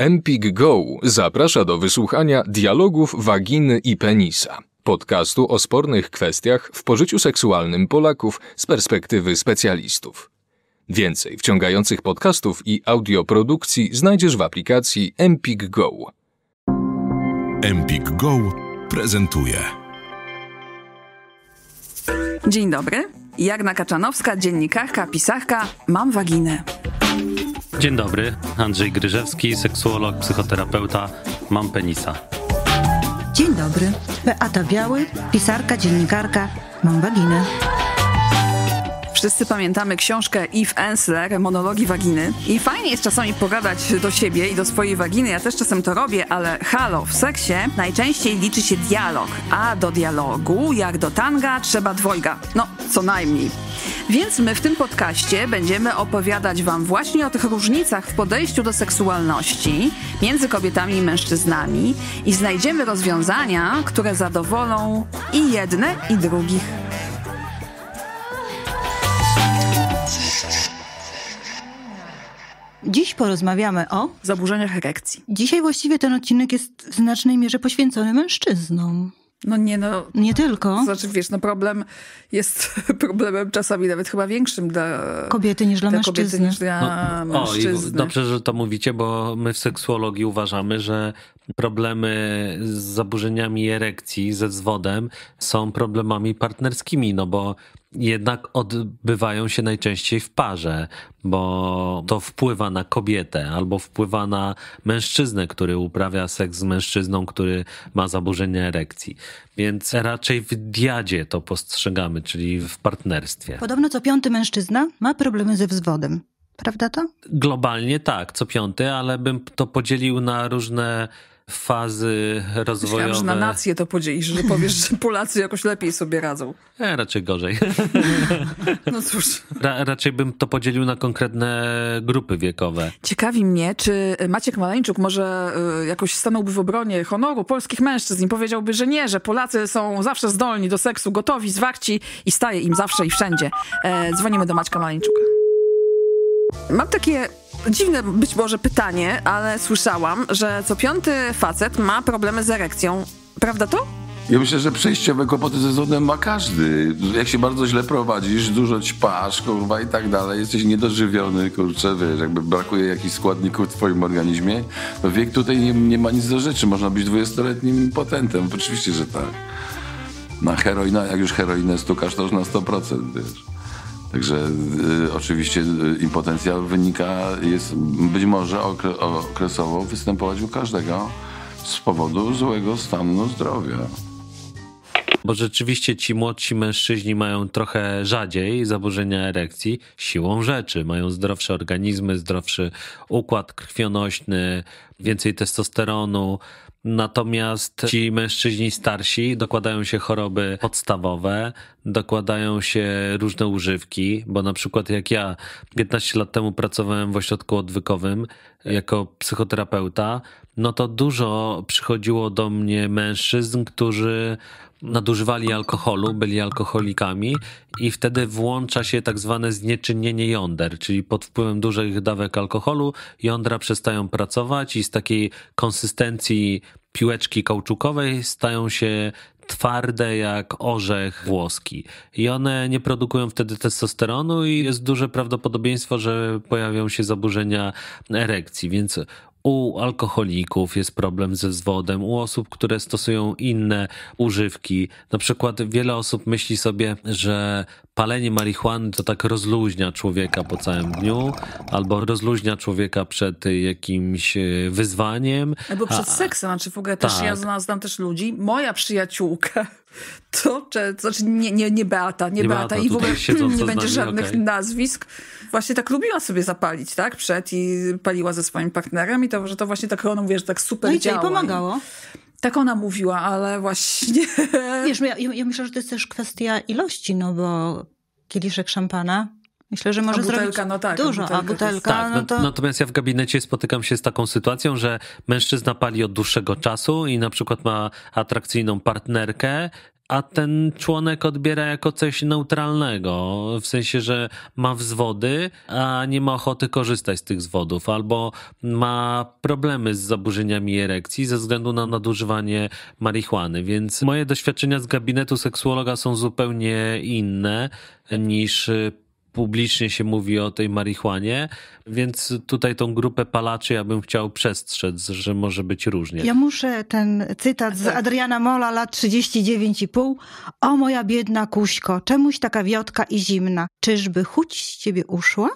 Empik Go zaprasza do wysłuchania dialogów waginy i penisa, podcastu o spornych kwestiach w pożyciu seksualnym Polaków z perspektywy specjalistów. Więcej wciągających podcastów i audioprodukcji znajdziesz w aplikacji Empik Go. Empik Go prezentuje. Dzień dobry. Jagna Kaczanowska, dziennikarka, pisarka, mam waginę. Dzień dobry, Andrzej Gryżewski, seksuolog, psychoterapeuta, mam penisa. Dzień dobry, Beata Biały, pisarka, dziennikarka, mam waginę. Wszyscy pamiętamy książkę Eve Ensler, Monologi Waginy. I fajnie jest czasami pogadać do siebie i do swojej waginy. Ja też czasem to robię, ale halo, w seksie najczęściej liczy się dialog. A do dialogu, jak do tanga, trzeba dwojga. No, co najmniej. Więc my w tym podcaście będziemy opowiadać Wam właśnie o tych różnicach w podejściu do seksualności między kobietami i mężczyznami i znajdziemy rozwiązania, które zadowolą i jedne, i drugich. Dziś porozmawiamy o zaburzeniach erekcji. Dzisiaj właściwie ten odcinek jest w znacznej mierze poświęcony mężczyznom. No nie no. Nie tylko. znaczy, wiesz, no problem jest problemem czasami nawet chyba większym dla kobiety niż dla, dla mężczyzny. Kobiety niż dla no, no mężczyzny. O, dobrze, że to mówicie, bo my w seksuologii uważamy, że problemy z zaburzeniami erekcji, ze zwodem są problemami partnerskimi, no bo jednak odbywają się najczęściej w parze, bo to wpływa na kobietę albo wpływa na mężczyznę, który uprawia seks z mężczyzną, który ma zaburzenia erekcji. Więc raczej w diadzie to postrzegamy, czyli w partnerstwie. Podobno co piąty mężczyzna ma problemy ze wzwodem prawda to? Globalnie tak, co piąty, ale bym to podzielił na różne fazy rozwojowe. Myślałem, że na nację to podzielisz, że powiesz, że Polacy jakoś lepiej sobie radzą. E, raczej gorzej. No cóż. Ra raczej bym to podzielił na konkretne grupy wiekowe. Ciekawi mnie, czy Maciek Maleńczuk może y, jakoś stanąłby w obronie honoru polskich mężczyzn i powiedziałby, że nie, że Polacy są zawsze zdolni do seksu, gotowi, zwarci i staje im zawsze i wszędzie. E, dzwonimy do Maćka Maleńczuka. Mam takie Dziwne być może pytanie, ale słyszałam, że co piąty facet ma problemy z erekcją. Prawda to? Ja myślę, że przejściowe kłopoty ze zodem ma każdy. Jak się bardzo źle prowadzisz, dużo ćpasz, kurwa i tak dalej, jesteś niedożywiony, kurczę, wiesz, jakby brakuje jakichś składników w twoim organizmie, to wiek tutaj nie, nie ma nic do rzeczy. Można być dwudziestoletnim potentem, oczywiście, że tak. Na heroinę, jak już heroinę stukasz, to już na 100%, wiesz. Także y, oczywiście y, impotencja wynika, jest być może okre, okresowo występować u każdego z powodu złego stanu zdrowia. Bo rzeczywiście ci młodsi mężczyźni mają trochę rzadziej zaburzenia erekcji siłą rzeczy. Mają zdrowsze organizmy, zdrowszy układ krwionośny, więcej testosteronu Natomiast ci mężczyźni starsi dokładają się choroby podstawowe, dokładają się różne używki, bo na przykład jak ja 15 lat temu pracowałem w ośrodku odwykowym jako psychoterapeuta, no to dużo przychodziło do mnie mężczyzn, którzy nadużywali alkoholu, byli alkoholikami i wtedy włącza się tak zwane znieczynienie jąder, czyli pod wpływem dużych dawek alkoholu jądra przestają pracować i z takiej konsystencji piłeczki kauczukowej stają się twarde jak orzech włoski. I one nie produkują wtedy testosteronu i jest duże prawdopodobieństwo, że pojawią się zaburzenia erekcji. Więc u alkoholików jest problem ze zwodem, u osób, które stosują inne używki. Na przykład wiele osób myśli sobie, że palenie marihuany to tak rozluźnia człowieka po całym dniu, albo rozluźnia człowieka przed jakimś e, wyzwaniem. Albo przed seksem, znaczy w ogóle też tak. ja znam, znam też ludzi. Moja przyjaciółka to, czy, znaczy nie, nie, nie Beata, nie, nie Beata, Beata i w ogóle nie będzie żadnych okay. nazwisk. Właśnie tak lubiła sobie zapalić, tak? Przed i paliła ze swoim partnerem i to, że to właśnie tak ona mówiła, że tak super no i dzisiaj pomagało. Tak ona mówiła, ale właśnie... Wiesz, ja, ja myślę, że to jest też kwestia ilości, no bo kieliszek szampana Myślę, że może butelka, zrobić no tak, dużo, a butelka... A butelka tak, no, no to... Natomiast ja w gabinecie spotykam się z taką sytuacją, że mężczyzna pali od dłuższego czasu i na przykład ma atrakcyjną partnerkę, a ten członek odbiera jako coś neutralnego, w sensie, że ma wzwody, a nie ma ochoty korzystać z tych zwodów, albo ma problemy z zaburzeniami erekcji ze względu na nadużywanie marihuany. Więc moje doświadczenia z gabinetu seksuologa są zupełnie inne niż y, publicznie się mówi o tej marihuanie, więc tutaj tą grupę palaczy ja bym chciał przestrzec, że może być różnie. Ja muszę ten cytat z Adriana Mola, lat 39,5. O moja biedna kuśko, czemuś taka wiotka i zimna. Czyżby chuć z ciebie uszła?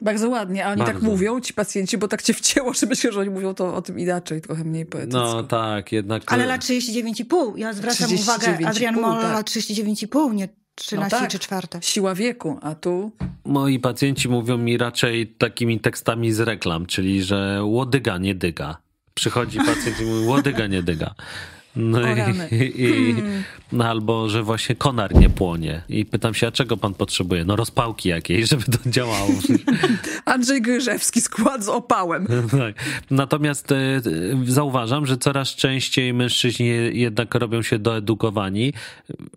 Bardzo ładnie, a oni tak Bardzo. tak mówią, ci pacjenci, bo tak cię wcięło, żeby się, że oni mówią to o tym inaczej, trochę mniej poetycko. No tak, jednak... Ale lat 39,5, ja zwracam 39 uwagę, Adrian Mola, tak. 39,5, nie 13 no tak. czy 4. Siła wieku, a tu. Moi pacjenci mówią mi raczej takimi tekstami z reklam, czyli że łodyga nie dyga. Przychodzi pacjent i mówi łodyga nie dyga. No i, i hmm. no albo, że właśnie konar nie płonie. I pytam się, a czego pan potrzebuje? No rozpałki jakiejś, żeby to działało. Andrzej Grzewski skład z opałem. No tak. Natomiast y, zauważam, że coraz częściej mężczyźni jednak robią się doedukowani,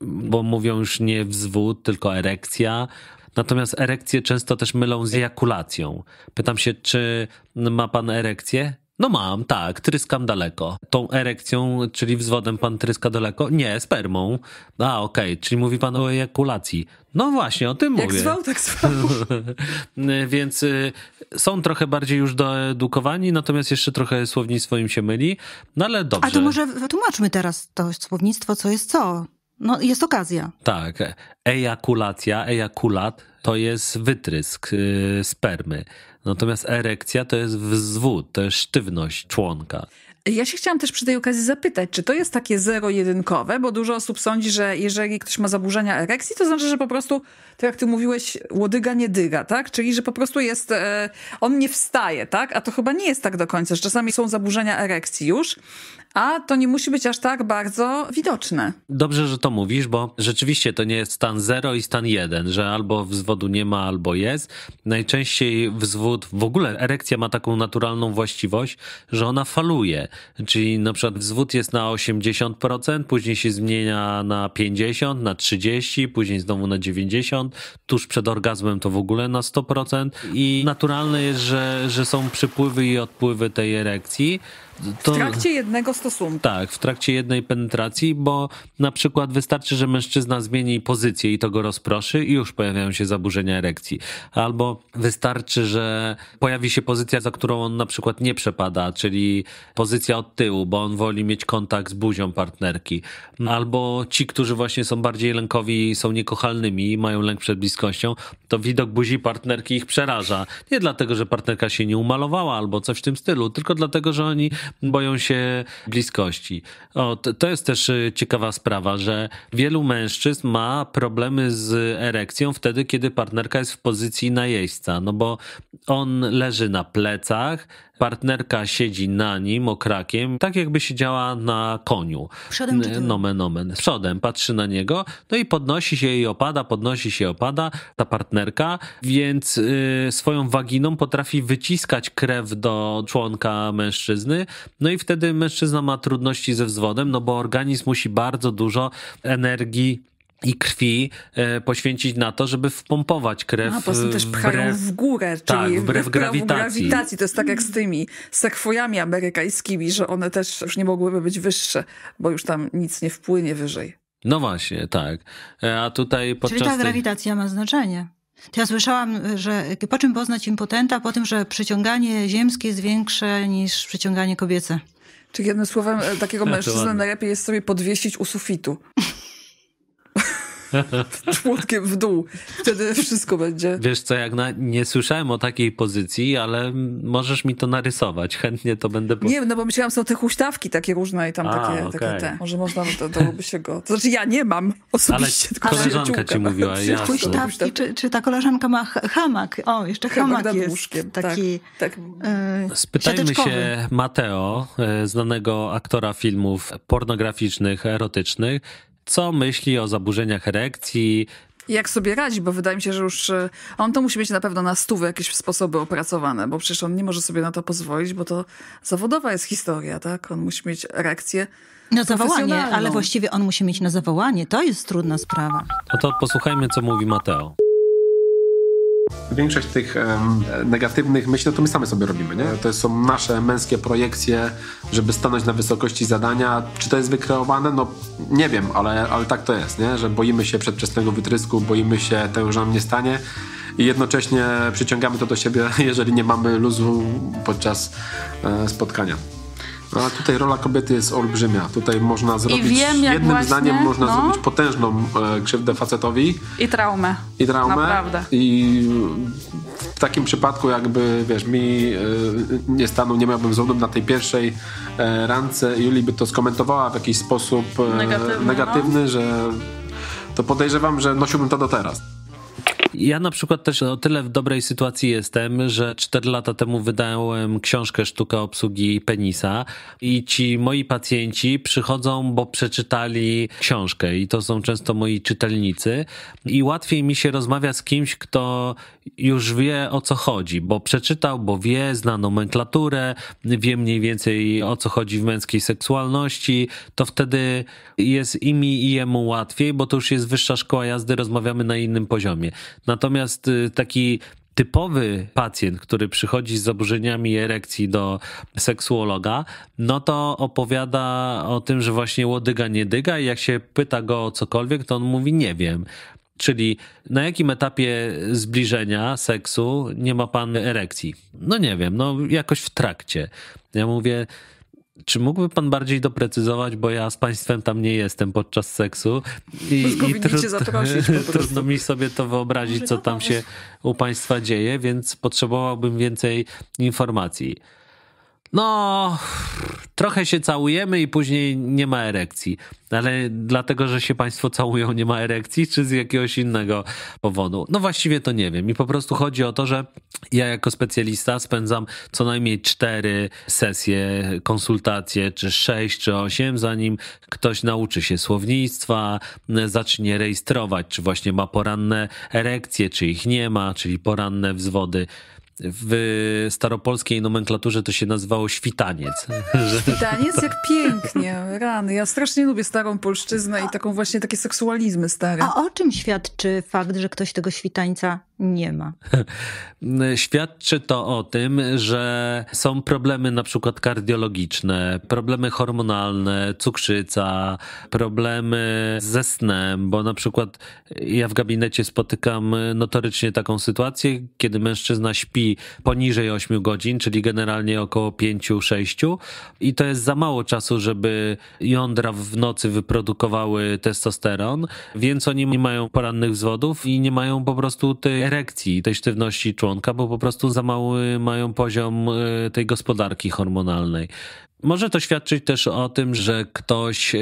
bo mówią już nie wzwód, tylko erekcja. Natomiast erekcję często też mylą z ejakulacją. Pytam się, czy ma pan erekcję? No mam, tak, tryskam daleko. Tą erekcją, czyli wzwodem pan tryska daleko? Nie, spermą. A, okej, okay, czyli mówi pan o ejakulacji. No właśnie, o tym Jak mówię. Jak zwał, tak zwał. Więc y, są trochę bardziej już doedukowani, natomiast jeszcze trochę słownictwo im się myli, no ale dobrze. A to może wytłumaczmy teraz to słownictwo, co jest co. No, jest okazja. Tak, e, ejakulacja, ejakulat to jest wytrysk y, spermy. Natomiast erekcja to jest wzwód, to jest sztywność członka. Ja się chciałam też przy tej okazji zapytać, czy to jest takie zero-jedynkowe, bo dużo osób sądzi, że jeżeli ktoś ma zaburzenia erekcji, to znaczy, że po prostu, tak jak ty mówiłeś, łodyga nie dyga, tak? Czyli, że po prostu jest, e, on nie wstaje, tak? A to chyba nie jest tak do końca, że czasami są zaburzenia erekcji już, a to nie musi być aż tak bardzo widoczne. Dobrze, że to mówisz, bo rzeczywiście to nie jest stan 0 i stan 1, że albo wzwodu nie ma, albo jest. Najczęściej wzwód, w ogóle erekcja ma taką naturalną właściwość, że ona faluje, czyli na przykład wzwód jest na 80%, później się zmienia na 50, na 30, później znowu na 90, tuż przed orgazmem to w ogóle na 100% i naturalne jest, że, że są przypływy i odpływy tej erekcji. To, w trakcie jednego stosunku. Tak, w trakcie jednej penetracji, bo na przykład wystarczy, że mężczyzna zmieni pozycję i to go rozproszy i już pojawiają się zaburzenia erekcji. Albo wystarczy, że pojawi się pozycja, za którą on na przykład nie przepada, czyli pozycja od tyłu, bo on woli mieć kontakt z buzią partnerki. Albo ci, którzy właśnie są bardziej lękowi, są niekochalnymi i mają lęk przed bliskością, to widok buzi partnerki ich przeraża. Nie dlatego, że partnerka się nie umalowała albo coś w tym stylu, tylko dlatego, że oni boją się bliskości. O, to, to jest też y, ciekawa sprawa, że wielu mężczyzn ma problemy z erekcją wtedy, kiedy partnerka jest w pozycji najeźdźca, no bo on leży na plecach, partnerka siedzi na nim okrakiem, tak jakby siedziała na koniu. Przodem czy tyłem? Nomen omen. Przodem, patrzy na niego, no i podnosi się i opada, podnosi się i opada ta partnerka, więc y, swoją waginą potrafi wyciskać krew do członka mężczyzny, no i wtedy mężczyzna ma trudności ze wzwodem, no bo organizm musi bardzo dużo energii i krwi e, poświęcić na to, żeby wpompować krew. A po prostu też e, pchają wbrew, w górę, czyli tak, wbrew grawitacji. grawitacji. To jest tak jak z tymi sekwojami amerykańskimi, że one też już nie mogłyby być wyższe, bo już tam nic nie wpłynie wyżej. No właśnie, tak. E, a tutaj podczas... Czyli ta grawitacja ma znaczenie. To ja słyszałam, że po czym poznać impotenta? Po tym, że przyciąganie ziemskie jest większe niż przyciąganie kobiece. Czyli jednym słowem, takiego mężczyznę najlepiej jest sobie podwieścić u sufitu. Człotkiem w dół. Wtedy wszystko będzie. Wiesz co, jak na, nie słyszałem o takiej pozycji, ale możesz mi to narysować. Chętnie to będę... Po... Nie, no bo myślałam, są te huśtawki takie różne i tam A, takie, okay. takie te. Może można, to, to by się go... To znaczy ja nie mam osobiście. Ale koleżanka ci mówiła, ja. Huśtawki, czy, czy ta koleżanka ma hamak? O, jeszcze hamak, hamak jest łóżkiem. Tak, taki... Tak, tak. Yy, Spytajmy się Mateo, e, znanego aktora filmów pornograficznych, erotycznych, co myśli o zaburzeniach erekcji, jak sobie radzi, bo wydaje mi się, że już e, on to musi mieć na pewno na stówę jakieś sposoby opracowane, bo przecież on nie może sobie na to pozwolić, bo to zawodowa jest historia, tak? On musi mieć reakcję. Na zawołanie, ale właściwie on musi mieć na zawołanie. To jest trudna sprawa. No to posłuchajmy, co mówi Mateo. Większość tych um, negatywnych myśli no to my same sobie robimy, nie? To są nasze męskie projekcje, żeby stanąć na wysokości zadania. Czy to jest wykreowane? No nie wiem, ale, ale tak to jest, nie? Że boimy się przedwczesnego wytrysku, boimy się tego, że nam nie stanie i jednocześnie przyciągamy to do siebie, jeżeli nie mamy luzu podczas e, spotkania. Ale tutaj rola kobiety jest olbrzymia. Tutaj można zrobić, wiem, jednym właśnie, zdaniem można no. zrobić potężną e, krzywdę facetowi. I traumę. I traumę. Naprawdę. I w takim przypadku jakby, wiesz, mi e, nie stanął, nie miałbym złodów na tej pierwszej e, randce. Julii by to skomentowała w jakiś sposób e, negatywny, negatywny no. że to podejrzewam, że nosiłbym to do teraz. Ja na przykład też o tyle w dobrej sytuacji jestem, że 4 lata temu wydałem książkę Sztuka obsługi penisa i ci moi pacjenci przychodzą, bo przeczytali książkę i to są często moi czytelnicy i łatwiej mi się rozmawia z kimś, kto już wie o co chodzi, bo przeczytał, bo wie, zna nomenklaturę, wie mniej więcej o co chodzi w męskiej seksualności, to wtedy jest i mi i jemu łatwiej, bo to już jest wyższa szkoła jazdy, rozmawiamy na innym poziomie. Natomiast y, taki typowy pacjent, który przychodzi z zaburzeniami erekcji do seksuologa, no to opowiada o tym, że właśnie łodyga nie dyga i jak się pyta go o cokolwiek, to on mówi nie wiem. Czyli na jakim etapie zbliżenia seksu nie ma pan erekcji? No nie wiem, no jakoś w trakcie. Ja mówię, czy mógłby pan bardziej doprecyzować, bo ja z państwem tam nie jestem podczas seksu i, i trud, trudno mi sobie to wyobrazić, co tam się u państwa dzieje, więc potrzebowałbym więcej informacji no, trochę się całujemy i później nie ma erekcji. Ale dlatego, że się państwo całują, nie ma erekcji, czy z jakiegoś innego powodu? No właściwie to nie wiem. I po prostu chodzi o to, że ja jako specjalista spędzam co najmniej cztery sesje, konsultacje, czy sześć, czy osiem, zanim ktoś nauczy się słownictwa, zacznie rejestrować, czy właśnie ma poranne erekcje, czy ich nie ma, czyli poranne wzwody w staropolskiej nomenklaturze to się nazywało świtaniec. Świtaniec? Jak pięknie, rany. Ja strasznie lubię starą polszczyznę i taką właśnie takie seksualizmy stare. A o czym świadczy fakt, że ktoś tego świtańca nie ma. Świadczy to o tym, że są problemy na przykład kardiologiczne, problemy hormonalne, cukrzyca, problemy ze snem, bo na przykład ja w gabinecie spotykam notorycznie taką sytuację, kiedy mężczyzna śpi poniżej 8 godzin, czyli generalnie około 5-6 i to jest za mało czasu, żeby jądra w nocy wyprodukowały testosteron, więc oni nie mają porannych wzwodów i nie mają po prostu tej erekcji i tej sztywności członka, bo po prostu za mały mają poziom y, tej gospodarki hormonalnej. Może to świadczyć też o tym, że ktoś y,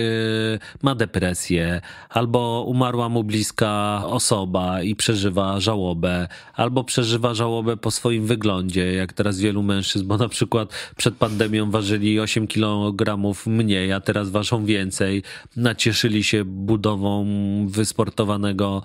ma depresję, albo umarła mu bliska osoba i przeżywa żałobę, albo przeżywa żałobę po swoim wyglądzie, jak teraz wielu mężczyzn, bo na przykład przed pandemią ważyli 8 kg mniej, a teraz ważą więcej. Nacieszyli się budową wysportowanego,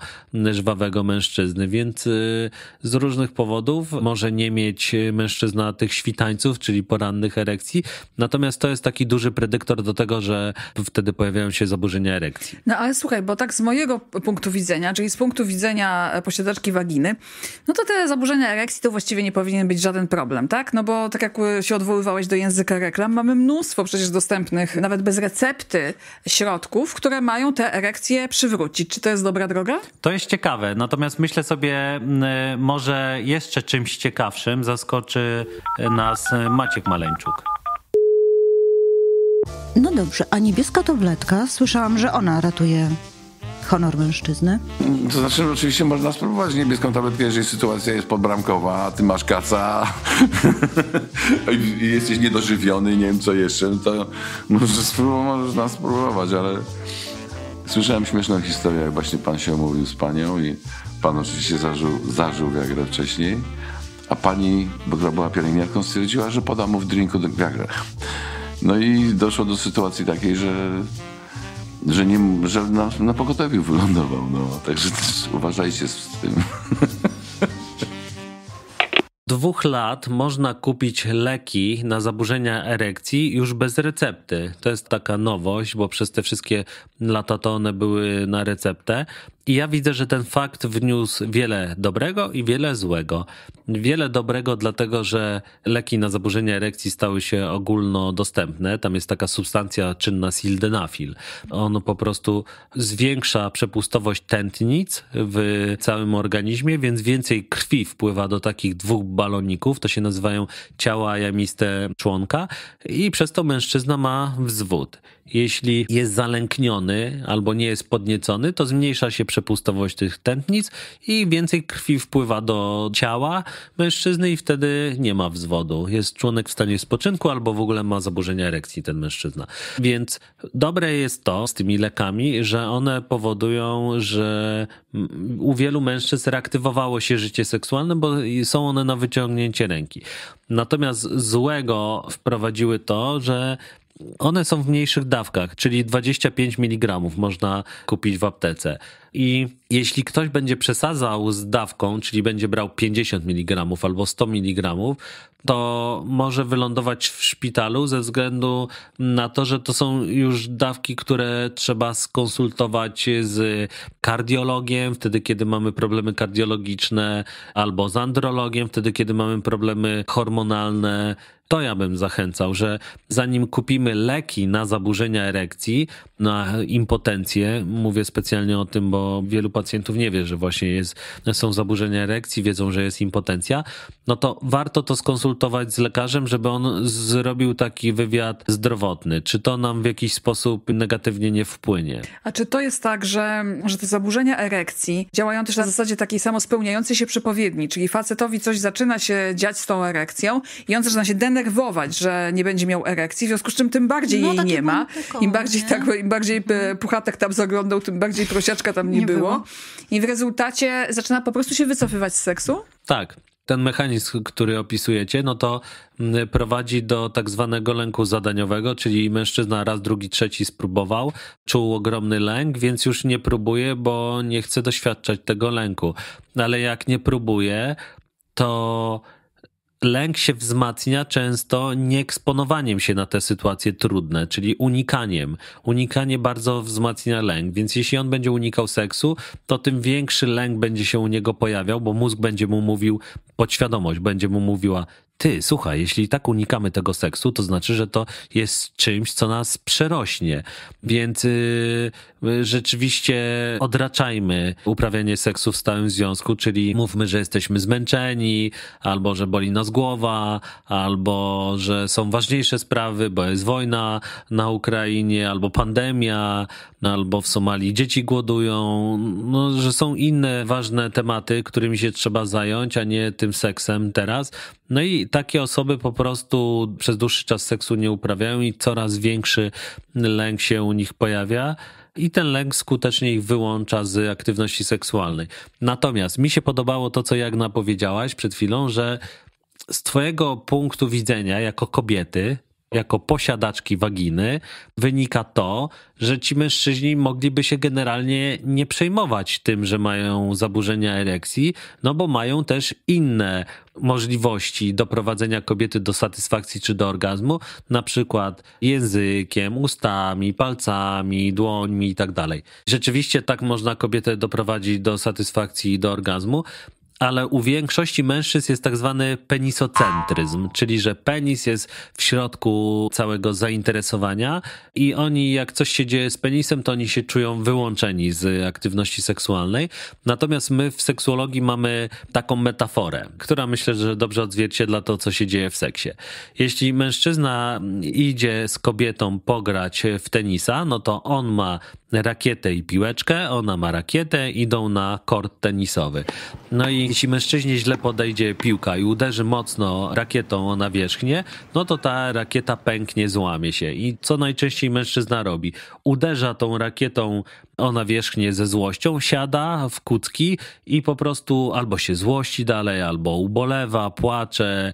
żwawego mężczyzny, więc y, z różnych powodów może nie mieć mężczyzna tych świtańców, czyli porannych erekcji. Natomiast Natomiast to jest taki duży predyktor do tego, że wtedy pojawiają się zaburzenia erekcji. No ale słuchaj, bo tak z mojego punktu widzenia, czyli z punktu widzenia e, posiadaczki waginy, no to te zaburzenia erekcji to właściwie nie powinien być żaden problem, tak? No bo tak jak się odwoływałeś do języka reklam, mamy mnóstwo przecież dostępnych, nawet bez recepty, środków, które mają te erekcje przywrócić. Czy to jest dobra droga? To jest ciekawe, natomiast myślę sobie, e, może jeszcze czymś ciekawszym zaskoczy e, nas Maciek Maleńczuk. No dobrze, a niebieska tabletka, słyszałam, że ona ratuje honor mężczyzny? To znaczy, że oczywiście można spróbować niebieską tabletkę, jeżeli sytuacja jest podbramkowa, a ty masz kaca i jesteś niedożywiony nie wiem co jeszcze, no to może spróbować, można spróbować, ale słyszałem śmieszną historię, jak właśnie pan się omówił z panią i pan oczywiście zażył, zażył Viagrę wcześniej, a pani, bo która była pielęgniarką, stwierdziła, że poda mu w drinku Viagrę. No i doszło do sytuacji takiej, że że, nie, że na, na pogotowiu wylądował. No. Także też uważajcie z tym. Dwóch lat można kupić leki na zaburzenia erekcji już bez recepty. To jest taka nowość, bo przez te wszystkie lata to one były na receptę. I ja widzę, że ten fakt wniósł wiele dobrego i wiele złego. Wiele dobrego, dlatego że leki na zaburzenia erekcji stały się ogólnodostępne. Tam jest taka substancja czynna sildenafil. On po prostu zwiększa przepustowość tętnic w całym organizmie, więc więcej krwi wpływa do takich dwóch baloników. To się nazywają ciała jamiste członka, i przez to mężczyzna ma wzwód. Jeśli jest zalękniony albo nie jest podniecony, to zmniejsza się przepustowość przepustowość tych tętnic i więcej krwi wpływa do ciała mężczyzny i wtedy nie ma wzwodu. Jest członek w stanie spoczynku albo w ogóle ma zaburzenia erekcji ten mężczyzna. Więc dobre jest to z tymi lekami, że one powodują, że u wielu mężczyzn reaktywowało się życie seksualne, bo są one na wyciągnięcie ręki. Natomiast złego wprowadziły to, że one są w mniejszych dawkach, czyli 25 mg można kupić w aptece i jeśli ktoś będzie przesadzał z dawką, czyli będzie brał 50 mg albo 100 mg, to może wylądować w szpitalu ze względu na to, że to są już dawki, które trzeba skonsultować z kardiologiem, wtedy kiedy mamy problemy kardiologiczne, albo z andrologiem, wtedy kiedy mamy problemy hormonalne to ja bym zachęcał, że zanim kupimy leki na zaburzenia erekcji, na impotencję, mówię specjalnie o tym, bo wielu pacjentów nie wie, że właśnie jest, są zaburzenia erekcji, wiedzą, że jest impotencja, no to warto to skonsultować z lekarzem, żeby on zrobił taki wywiad zdrowotny. Czy to nam w jakiś sposób negatywnie nie wpłynie? A czy to jest tak, że, że te zaburzenia erekcji działają też na zasadzie takiej samospełniającej się przepowiedni, czyli facetowi coś zaczyna się dziać z tą erekcją i on zaczyna się den denerwować, że nie będzie miał erekcji, w związku z czym tym bardziej no, jej nie ma. Tylko, Im bardziej, Tak, im bardziej mhm. Puchatek tam zaglądał, tym bardziej prosiaczka tam nie, nie było. było. I w rezultacie zaczyna po prostu się wycofywać z seksu? Tak ten mechanizm, który opisujecie, no to mm, prowadzi do tak zwanego lęku zadaniowego, czyli mężczyzna raz, drugi, trzeci spróbował, czuł ogromny lęk, więc już nie próbuje, bo nie chce doświadczać tego lęku. Ale jak nie próbuje, to lęk się wzmacnia często nieeksponowaniem się na te sytuacje trudne, czyli unikaniem. Unikanie bardzo wzmacnia lęk, więc jeśli on będzie unikał seksu, to tym większy lęk będzie się u niego pojawiał, bo mózg będzie mu mówił, podświadomość będzie mu mówiła, ty, słuchaj, jeśli tak unikamy tego seksu, to znaczy, że to jest czymś, co nas przerośnie. Więc y, y, rzeczywiście odraczajmy uprawianie seksu w stałym związku, czyli mówmy, że jesteśmy zmęczeni, albo że boli nas głowa, albo że są ważniejsze sprawy, bo jest wojna na Ukrainie, albo pandemia, albo w Somalii dzieci głodują, no, że są inne ważne tematy, którymi się trzeba zająć, a nie tym seksem teraz. No i i takie osoby po prostu przez dłuższy czas seksu nie uprawiają i coraz większy lęk się u nich pojawia i ten lęk skutecznie ich wyłącza z aktywności seksualnej. Natomiast mi się podobało to, co Jagna powiedziałaś przed chwilą, że z Twojego punktu widzenia jako kobiety, jako posiadaczki waginy wynika to, że ci mężczyźni mogliby się generalnie nie przejmować tym, że mają zaburzenia erekcji, no bo mają też inne możliwości doprowadzenia kobiety do satysfakcji czy do orgazmu, na przykład językiem, ustami, palcami, dłońmi itd. Tak Rzeczywiście tak można kobietę doprowadzić do satysfakcji i do orgazmu, ale u większości mężczyzn jest tak zwany penisocentryzm, czyli że penis jest w środku całego zainteresowania i oni, jak coś się dzieje z penisem, to oni się czują wyłączeni z aktywności seksualnej. Natomiast my w seksuologii mamy taką metaforę, która myślę, że dobrze odzwierciedla to, co się dzieje w seksie. Jeśli mężczyzna idzie z kobietą pograć w tenisa, no to on ma rakietę i piłeczkę, ona ma rakietę, idą na kort tenisowy. No i jeśli mężczyźnie źle podejdzie piłka i uderzy mocno rakietą o nawierzchnię, no to ta rakieta pęknie, złamie się. I co najczęściej mężczyzna robi? Uderza tą rakietą ona wierzchnie ze złością siada w kucki i po prostu albo się złości dalej, albo ubolewa, płacze,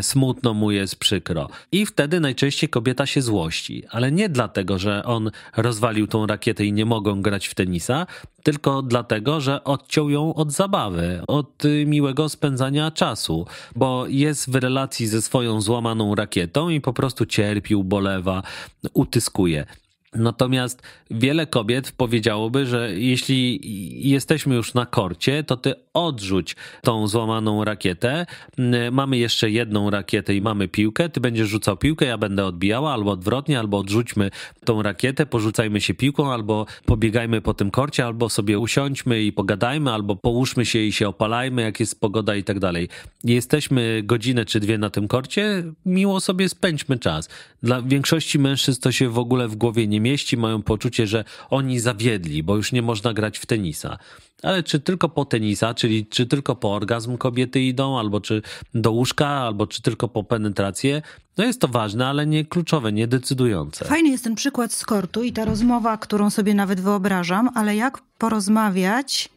smutno mu jest, przykro. I wtedy najczęściej kobieta się złości, ale nie dlatego, że on rozwalił tą rakietę i nie mogą grać w tenisa, tylko dlatego, że odciął ją od zabawy, od y, miłego spędzania czasu, bo jest w relacji ze swoją złamaną rakietą i po prostu cierpi, ubolewa, utyskuje. Natomiast wiele kobiet powiedziałoby, że jeśli jesteśmy już na korcie, to ty odrzuć tą złamaną rakietę. Mm, mamy jeszcze jedną rakietę i mamy piłkę. Ty będziesz rzucał piłkę, ja będę odbijała, albo odwrotnie, albo odrzućmy tą rakietę, porzucajmy się piłką, albo pobiegajmy po tym korcie, albo sobie usiądźmy i pogadajmy, albo połóżmy się i się opalajmy, jak jest pogoda i tak dalej. Jesteśmy godzinę czy dwie na tym korcie, miło sobie spędźmy czas. Dla większości mężczyzn to się w ogóle w głowie nie mieści, mają poczucie, że oni zawiedli, bo już nie można grać w tenisa ale czy tylko po tenisa, czyli czy tylko po orgazm kobiety idą, albo czy do łóżka, albo czy tylko po penetrację, no jest to ważne, ale nie kluczowe, nie decydujące. Fajny jest ten przykład z kortu i ta rozmowa, którą sobie nawet wyobrażam, ale jak porozmawiać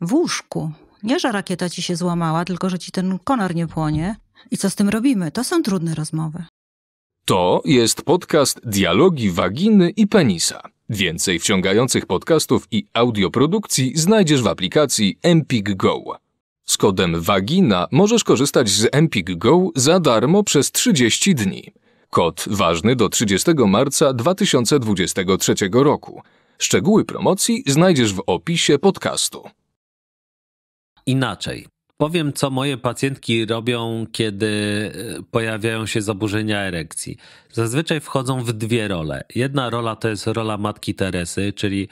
w łóżku? Nie, że rakieta ci się złamała, tylko że ci ten konar nie płonie. I co z tym robimy? To są trudne rozmowy. To jest podcast Dialogi Waginy i Penisa. Więcej wciągających podcastów i audioprodukcji znajdziesz w aplikacji Empik Go. Z kodem WAGINA możesz korzystać z Empik Go za darmo przez 30 dni. Kod ważny do 30 marca 2023 roku. Szczegóły promocji znajdziesz w opisie podcastu. Inaczej. Powiem, co moje pacjentki robią, kiedy e, pojawiają się zaburzenia erekcji. Zazwyczaj wchodzą w dwie role. Jedna rola to jest rola matki Teresy, czyli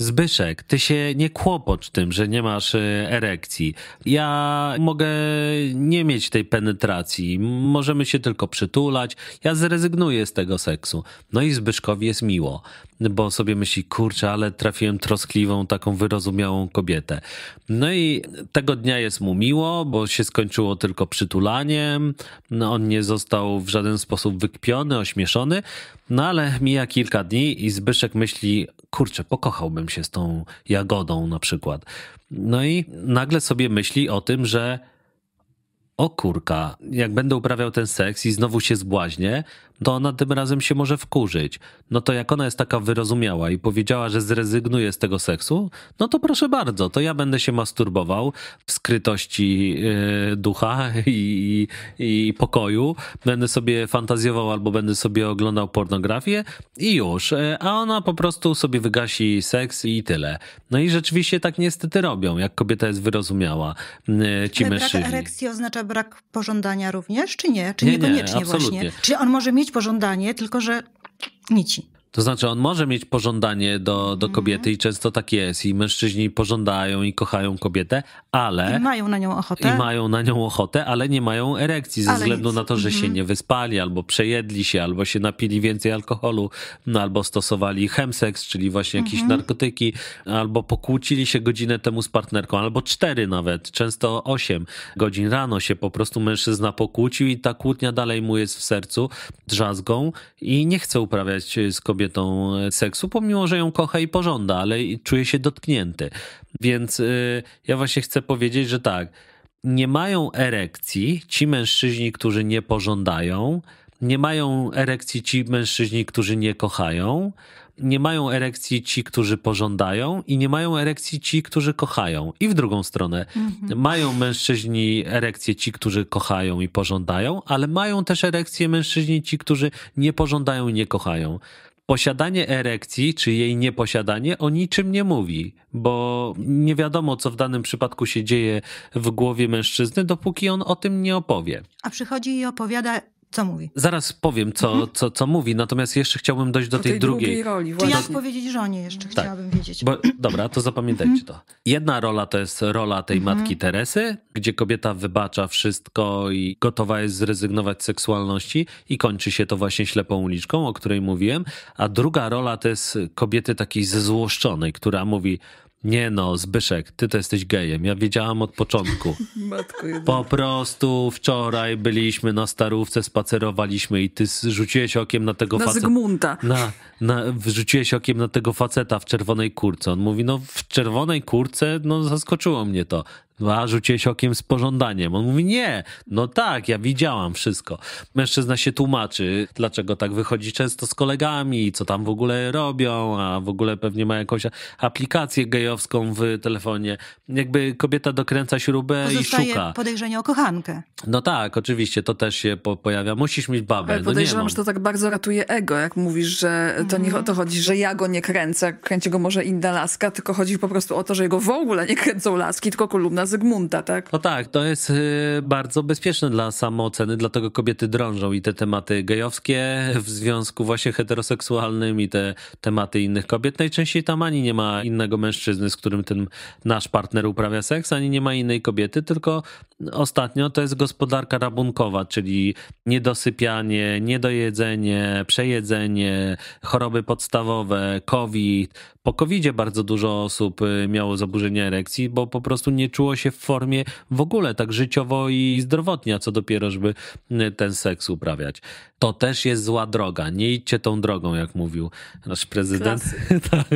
Zbyszek, ty się nie kłopocz tym, że nie masz e, erekcji. Ja mogę nie mieć tej penetracji, możemy się tylko przytulać, ja zrezygnuję z tego seksu. No i Zbyszkowi jest miło, bo sobie myśli, kurczę, ale trafiłem troskliwą, taką wyrozumiałą kobietę. No i tego dnia jest mu miło, bo się skończyło tylko przytulaniem, no, on nie został w żaden sposób wykpiony, ośmieszony, no ale mija kilka dni i Zbyszek myśli, kurczę, pokochałbym się z tą jagodą na przykład. No i nagle sobie myśli o tym, że o kurka, jak będę uprawiał ten seks i znowu się zbłaźnie, to ona tym razem się może wkurzyć. No to jak ona jest taka wyrozumiała i powiedziała, że zrezygnuje z tego seksu, no to proszę bardzo, to ja będę się masturbował w skrytości yy, ducha i, i, pokoju, będę sobie fantazjował albo będę sobie oglądał pornografię i już. E, a ona po prostu sobie wygasi seks i tyle. No i rzeczywiście tak niestety robią, jak kobieta jest wyrozumiała, yy, ci mężczyźni. erekcji oznacza brak pożądania również, czy nie? Czy nie, niekoniecznie nie, absolutnie. właśnie? czy on może mieć pożądanie, tylko że nici. To znaczy, on może mieć pożądanie do, do mhm. kobiety i często tak jest. I mężczyźni pożądają i kochają kobietę, ale. I mają na nią ochotę. I mają na nią ochotę, ale nie mają erekcji ze ale względu nic. na to, że się mhm. nie wyspali, albo przejedli się, albo się napili więcej alkoholu, no, albo stosowali chemseks, czyli właśnie jakieś mhm. narkotyki, albo pokłócili się godzinę temu z partnerką, albo cztery nawet, często osiem godzin rano się po prostu mężczyzna pokłócił i ta kłótnia dalej mu jest w sercu drzazgą i nie chce uprawiać z kobietą kobietą e, seksu, pomimo że ją kocha i pożąda, ale czuje się dotknięty. Więc y, ja właśnie chcę powiedzieć, że tak, nie mają erekcji ci mężczyźni, którzy nie pożądają, nie mają erekcji ci mężczyźni, którzy nie kochają, nie mają erekcji ci, którzy pożądają i nie mają erekcji ci, którzy kochają. I w drugą stronę, mhm. mają mężczyźni erekcję ci, którzy kochają i pożądają, ale mają też erekcję mężczyźni ci, którzy nie pożądają i nie kochają. Posiadanie erekcji, czy jej nieposiadanie, o niczym nie mówi, bo nie wiadomo, co w danym przypadku się dzieje w głowie mężczyzny, dopóki on o tym nie opowie. A przychodzi i opowiada co mówi? Zaraz powiem, co, mhm. co, co mówi, natomiast jeszcze chciałbym dojść do, do tej, tej, drugiej, drugiej roli. Właśnie. Czy jak powiedzieć żonie jeszcze tak. chciałabym wiedzieć. Bo, dobra, to zapamiętajcie mhm. to. Jedna rola to jest rola tej mhm. matki Teresy, gdzie kobieta wybacza wszystko i gotowa jest zrezygnować z seksualności i kończy się to właśnie ślepą uliczką, o której mówiłem. A druga rola to jest kobiety takiej zezłoszczonej, która mówi nie no, Zbyszek, ty to jesteś gejem. Ja wiedziałam od początku. Matko Po prostu wczoraj byliśmy na starówce, spacerowaliśmy i ty rzuciłeś okiem na tego faceta. Na Zygmunta. Na, na, rzuciłeś okiem na tego faceta w czerwonej kurce. On mówi, no w czerwonej kurce, no zaskoczyło mnie to a rzuciłeś okiem z pożądaniem. On mówi, nie, no tak, ja widziałam wszystko. Mężczyzna się tłumaczy, dlaczego tak wychodzi często z kolegami, co tam w ogóle robią, a w ogóle pewnie ma jakąś aplikację gejowską w telefonie. Jakby kobieta dokręca śrubę Pozostaje i szuka. podejrzenie o kochankę. No tak, oczywiście, to też się po pojawia. Musisz mieć babę. Ale no podejrzewam, no że to tak bardzo ratuje ego, jak mówisz, że to mm. nie o to chodzi, że ja go nie kręcę, kręci go może inna laska, tylko chodzi po prostu o to, że jego w ogóle nie kręcą laski, tylko kolumna Zygmunta, tak? No tak, to jest y, bardzo bezpieczne dla samooceny, dlatego kobiety drążą i te tematy gejowskie w związku właśnie heteroseksualnym i te tematy innych kobiet. Najczęściej tam ani nie ma innego mężczyzny, z którym ten nasz partner uprawia seks, ani nie ma innej kobiety, tylko ostatnio to jest gospodarka rabunkowa, czyli niedosypianie, niedojedzenie, przejedzenie, choroby podstawowe, COVID. Po COVIDzie bardzo dużo osób y, miało zaburzenia erekcji, bo po prostu nie czuło się się w formie w ogóle, tak życiowo i zdrowotnie, a co dopiero, żeby y, ten seks uprawiać. To też jest zła droga. Nie idźcie tą drogą, jak mówił nasz prezydent. Tak.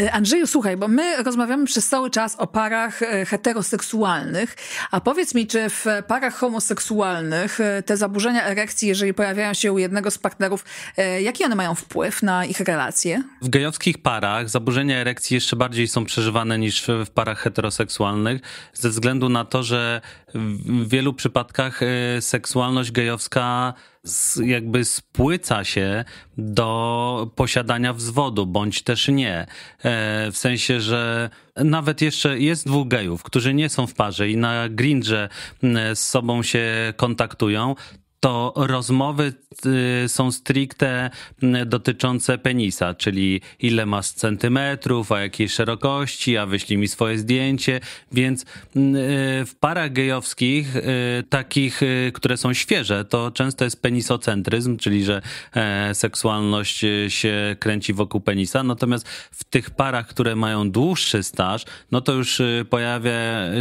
Y, Andrzeju, słuchaj, bo my rozmawiamy przez cały czas o parach y, heteroseksualnych, a powiedz mi, czy w parach homoseksualnych te zaburzenia erekcji, jeżeli pojawiają się u jednego z partnerów, jaki one mają wpływ na ich relacje? W gejowskich parach zaburzenia erekcji jeszcze bardziej są przeżywane niż w parach heteroseksualnych ze względu na to, że w wielu przypadkach e, seksualność gejowska jakby spłyca się do posiadania wzwodu, bądź też nie. E, w sensie, że nawet jeszcze jest dwóch gejów, którzy nie są w parze i na grindrze z sobą się kontaktują, to rozmowy y, są stricte mm, dotyczące penisa, czyli ile masz centymetrów, a jakiej szerokości, a wyślij mi swoje zdjęcie. Więc mm, y, w parach gejowskich, y, takich, które są świeże, to często jest penisocentryzm, czyli że e, seksualność się kręci wokół penisa. Natomiast w tych parach, które mają dłuższy staż, no to już pojawia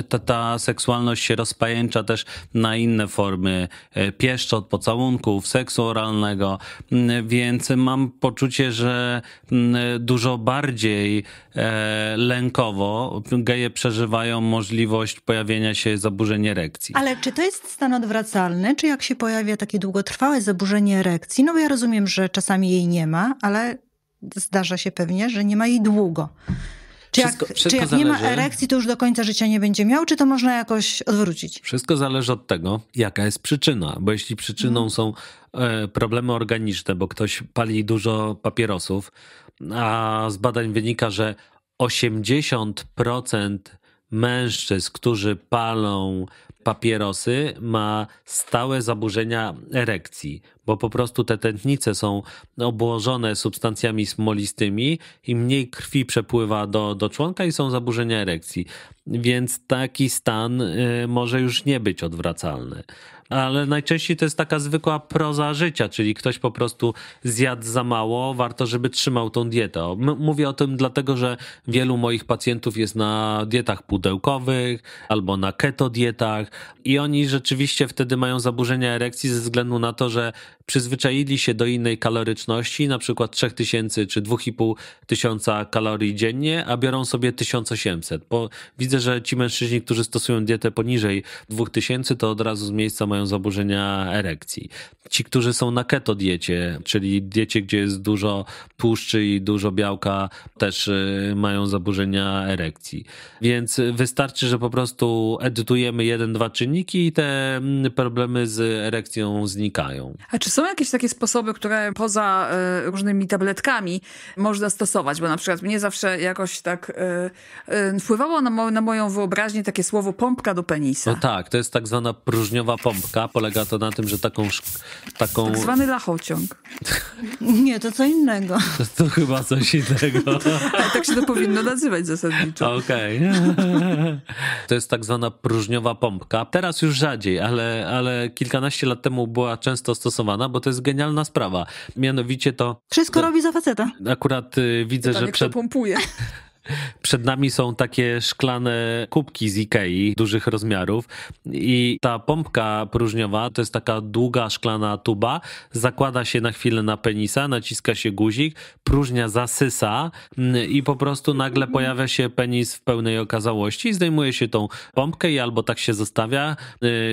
ta, ta seksualność się rozpajęcza też na inne formy e, pieszcz jeszcze od pocałunków, seksu oralnego, mm, więc mam poczucie, że mm, dużo bardziej e, lękowo geje przeżywają możliwość pojawienia się zaburzeń erekcji. Ale czy to jest stan odwracalny, czy jak się pojawia takie długotrwałe zaburzenie erekcji? No bo ja rozumiem, że czasami jej nie ma, ale zdarza się pewnie, że nie ma jej długo. Czy wszystko, jak, wszystko czy jak zależy... nie ma erekcji, to już do końca życia nie będzie miał, czy to można jakoś odwrócić? Wszystko zależy od tego, jaka jest przyczyna, bo jeśli przyczyną mhm. są e, problemy organiczne, bo ktoś pali dużo papierosów, a z badań wynika, że 80% mężczyzn, którzy palą papierosy ma stałe zaburzenia erekcji, bo po prostu te tętnice są obłożone substancjami smolistymi i mniej krwi przepływa do, do członka i są zaburzenia erekcji. Więc taki stan y, może już nie być odwracalny ale najczęściej to jest taka zwykła proza życia, czyli ktoś po prostu zjadł za mało, warto, żeby trzymał tą dietę. Mówię o tym dlatego, że wielu moich pacjentów jest na dietach pudełkowych albo na keto dietach i oni rzeczywiście wtedy mają zaburzenia erekcji ze względu na to, że przyzwyczaili się do innej kaloryczności, na przykład 3000 czy 2500 kalorii dziennie, a biorą sobie 1800, bo widzę, że ci mężczyźni, którzy stosują dietę poniżej 2000, to od razu z miejsca mają zaburzenia erekcji. Ci, którzy są na keto diecie, czyli diecie, gdzie jest dużo tłuszczy i dużo białka, też y, mają zaburzenia erekcji. Więc wystarczy, że po prostu edytujemy jeden, dwa czynniki i te mm, problemy z erekcją znikają. A czy są są jakieś takie sposoby, które poza e, różnymi tabletkami można stosować, bo na przykład mnie zawsze jakoś tak e, e, wpływało na, mo na moją wyobraźnię takie słowo pompka do penisa. No tak, to jest tak zwana próżniowa pompka. Polega to na tym, że taką... taką... Tak zwany lachociąg. Nie, to co innego. To, to chyba coś innego. Ale tak się to powinno nazywać zasadniczo. Okej. Okay. To jest tak zwana próżniowa pompka. Teraz już rzadziej, ale, ale kilkanaście lat temu była często stosowana bo to jest genialna sprawa. Mianowicie to... Wszystko to, robi za faceta. Akurat y, widzę, Pytanie, że... Przed... pompuje. Przed nami są takie szklane kubki z Ikei, dużych rozmiarów i ta pompka próżniowa to jest taka długa szklana tuba, zakłada się na chwilę na penisa, naciska się guzik, próżnia zasysa mm, i po prostu nagle pojawia się penis w pełnej okazałości, zdejmuje się tą pompkę i albo tak się zostawia,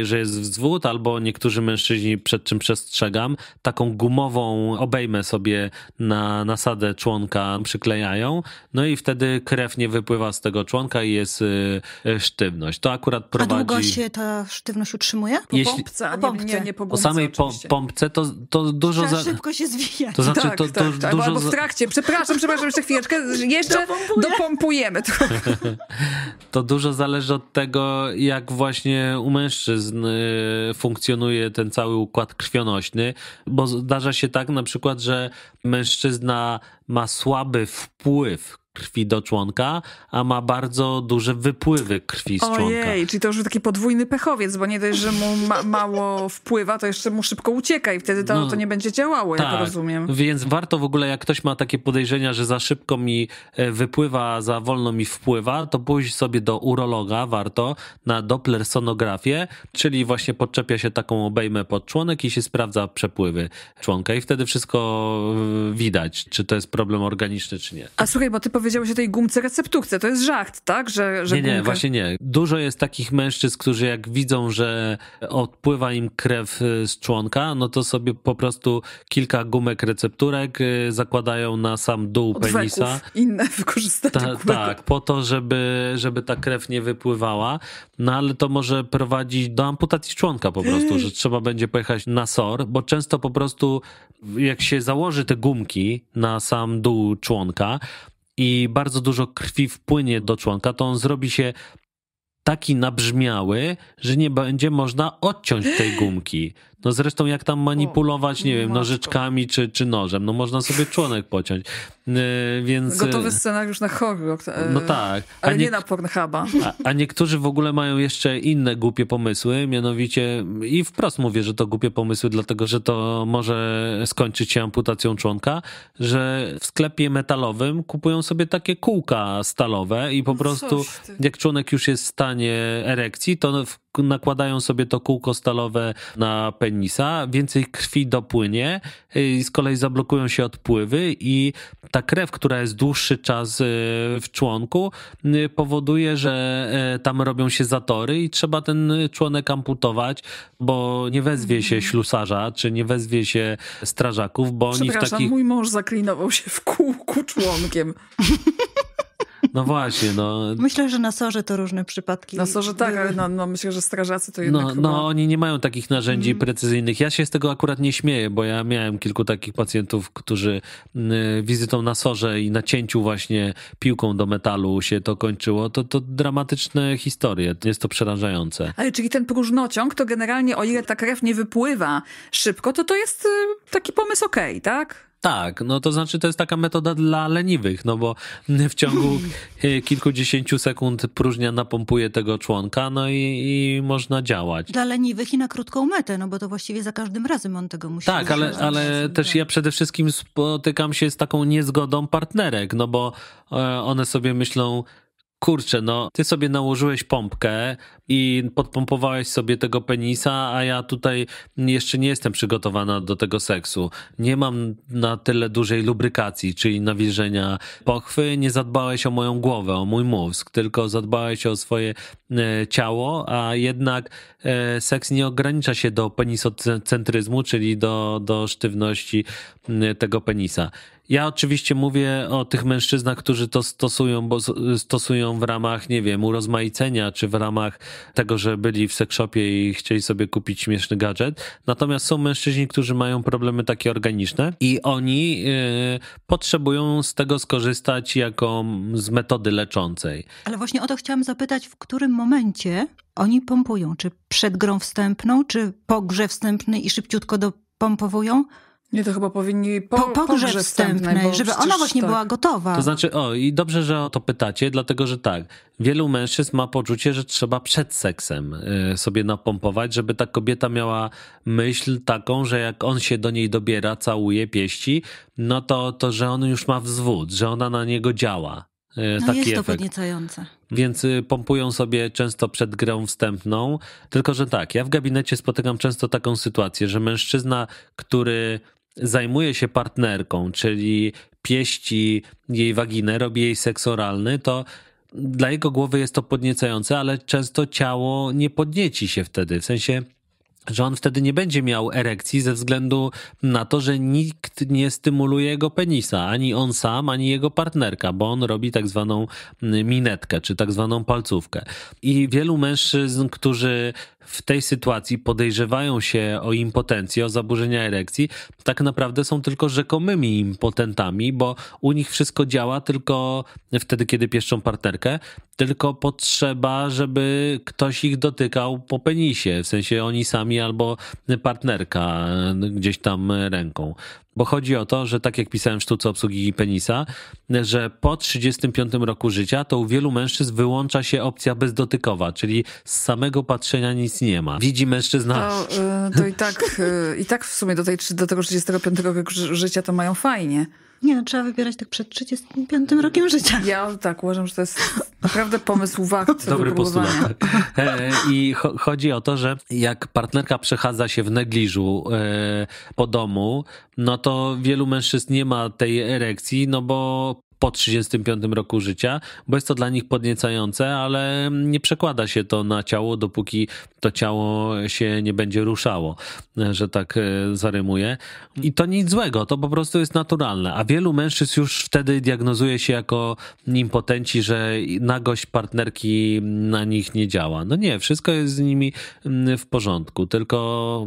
y, że jest wzwód, albo niektórzy mężczyźni, przed czym przestrzegam, taką gumową obejmę sobie na nasadę członka przyklejają, no i wtedy krew nie wypływa z tego członka i jest y, y, sztywność. To akurat prowadzi... A długo się ta sztywność utrzymuje? Po Jeśli... pompce, po pompce. Nie, nie, nie po, pompce, o samej oczywiście. pompce to, to dużo... Trzeba szybko się zwija. To znaczy, tak, to, tak, to tak, dużo... Albo w trakcie, przepraszam, przepraszam, jeszcze chwileczkę, jeszcze dopompujemy. To. to dużo zależy od tego, jak właśnie u mężczyzn y, funkcjonuje ten cały układ krwionośny, bo zdarza się tak na przykład, że mężczyzna ma słaby wpływ krwi do członka, a ma bardzo duże wypływy krwi z Ojej, członka. Ojej, czyli to już taki podwójny pechowiec, bo nie dość, że mu ma mało wpływa, to jeszcze mu szybko ucieka i wtedy to, no, to nie będzie działało, tak, jak rozumiem. Więc warto w ogóle, jak ktoś ma takie podejrzenia, że za szybko mi e, wypływa, za wolno mi wpływa, to pójść sobie do urologa, warto, na Doppler sonografię, czyli właśnie podczepia się taką obejmę pod członek i się sprawdza przepływy członka i wtedy wszystko e, widać, czy to jest problem organiczny, czy nie. A słuchaj, bo ty powiedziałeś, powiedział się tej gumce recepturce. To jest żart, tak? Że, że nie, nie, właśnie nie. Dużo jest takich mężczyzn, którzy jak widzą, że odpływa im krew y, z członka, no to sobie po prostu kilka gumek recepturek y, zakładają na sam dół Od penisa. Inne wykorzystane Ta, Tak, po to, żeby, żeby ta krew nie wypływała. No ale to może prowadzić do amputacji członka po prostu, że trzeba będzie pojechać na SOR, bo często po prostu jak się założy te gumki na sam dół członka, i bardzo dużo krwi wpłynie do członka, to on zrobi się taki nabrzmiały, że nie będzie można odciąć tej gumki. No zresztą jak tam manipulować, o, nie wiem, nożyczkami czy, czy nożem, no można sobie członek pociąć. Yy, więc... E, Gotowy scenariusz na horror. Yy, e, no tak. Ale nie, nie na Pornhuba. A, a, niektórzy w ogóle mają jeszcze inne głupie pomysły, mianowicie i wprost mówię, że to głupie pomysły, dlatego że to może skończyć się amputacją członka, że w sklepie metalowym kupują sobie takie kółka stalowe i po no prostu jak członek już jest w stanie erekcji, to nakładają sobie to kółko stalowe na pejs penisa, więcej krwi dopłynie, y, z kolei zablokują się odpływy i ta krew, która jest dłuższy czas y, w członku, y, powoduje, że e, tam robią się zatory i trzeba ten członek amputować, bo nie wezwie się mhm. ślusarza, czy nie wezwie się strażaków, bo oni w takich... mój mąż zaklinował się w kółku członkiem. No właśnie, no. Myślę, że na Sorze to różne przypadki. Na Sorze tak, ale no, no myślę, że strażacy to no, jednak No, chyba... no oni nie mają takich narzędzi mm. precyzyjnych. Ja się z tego akurat nie śmieję, bo ja miałem kilku takich pacjentów, którzy mm, wizytą na Sorze i nacięciu właśnie piłką do metalu się to kończyło. To, to dramatyczne historie, jest to przerażające. Ale czyli ten próżnociąg, to generalnie o ile ta krew nie wypływa szybko, to to jest y, taki pomysł okej, okay, tak? Tak, no to znaczy to jest taka metoda dla leniwych, no bo w ciągu y, kilkudziesięciu sekund próżnia napompuje tego członka, no i, i można działać. Dla leniwych i na krótką metę, no bo to właściwie za każdym razem on tego musi Tak, ale, ale też ja przede wszystkim spotykam się z taką niezgodą partnerek, no bo e, one sobie myślą, kurczę, no ty sobie nałożyłeś pompkę i podpompowałeś sobie tego penisa, a ja tutaj jeszcze nie jestem przygotowana do tego seksu. Nie mam na tyle dużej lubrykacji, czyli nawilżenia pochwy. Nie zadbałeś o moją głowę, o mój mózg, tylko zadbałeś o swoje e, ciało, a jednak e, seks nie ogranicza się do penisocentryzmu, czyli do, do sztywności tego penisa. Ja oczywiście mówię o tych mężczyznach, którzy to stosują, bo stosują w ramach, nie wiem, urozmaicenia, czy w ramach tego, że byli w sekshopie i chcieli sobie kupić śmieszny gadżet. Natomiast są mężczyźni, którzy mają problemy takie organiczne i oni yy, potrzebują z tego skorzystać jako z metody leczącej. Ale właśnie o to chciałam zapytać, w którym momencie oni pompują? Czy przed grą wstępną, czy po grze wstępnej i szybciutko dopompowują? Nie, to chyba powinni po, po, pogrzeb wstępnej, żeby ona właśnie tak. była gotowa. To znaczy, o i dobrze, że o to pytacie, dlatego że tak, wielu mężczyzn ma poczucie, że trzeba przed seksem y, sobie napompować, żeby ta kobieta miała myśl taką, że jak on się do niej dobiera, całuje, pieści, no to, to że on już ma wzwód, że ona na niego działa. Y, no taki jest efekt. to podniecające. Więc y, pompują sobie często przed grą wstępną. Tylko, że tak, ja w gabinecie spotykam często taką sytuację, że mężczyzna, który zajmuje się partnerką, czyli pieści jej waginę, robi jej seks oralny, to dla jego głowy jest to podniecające, ale często ciało nie podnieci się wtedy. W sensie że on wtedy nie będzie miał erekcji ze względu na to, że nikt nie stymuluje jego penisa, ani on sam, ani jego partnerka, bo on robi tak zwaną minetkę, czy tak zwaną palcówkę. I wielu mężczyzn, którzy w tej sytuacji podejrzewają się o impotencję, o zaburzenia erekcji, tak naprawdę są tylko rzekomymi impotentami, bo u nich wszystko działa tylko wtedy, kiedy pieszczą parterkę, tylko potrzeba, żeby ktoś ich dotykał po penisie, w sensie oni sami albo partnerka gdzieś tam ręką bo chodzi o to, że tak jak pisałem w sztuce obsługi penisa, że po 35 roku życia to u wielu mężczyzn wyłącza się opcja bezdotykowa, czyli z samego patrzenia nic nie ma. Widzi mężczyzna. To, y, to i, tak, y, i tak w sumie do, tej, do tego 35 roku życia to mają fajnie. Nie, no, trzeba wybierać tak przed 35 rokiem życia. Ja tak uważam, że to jest Naprawdę pomysł wart. Dobry do postulat. Tak. E, I chodzi o to, że jak partnerka przechadza się w negliżu e, po domu, no to wielu mężczyzn nie ma tej erekcji, no bo po 35 roku życia, bo jest to dla nich podniecające, ale nie przekłada się to na ciało, dopóki to ciało się nie będzie ruszało, że tak e, zarymuje. I to nic złego, to po prostu jest naturalne. A wielu mężczyzn już wtedy diagnozuje się jako impotenci, że nagość partnerki na nich nie działa. No nie, wszystko jest z nimi w porządku, tylko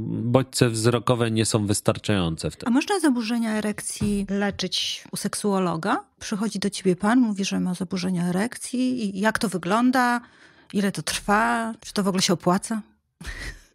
bodźce wzrokowe nie są wystarczające w tym. A można zaburzenia erekcji leczyć u seksuologa? przychodzi do ciebie pan, mówi, że ma zaburzenia erekcji. I jak to wygląda? Ile to trwa? Czy to w ogóle się opłaca?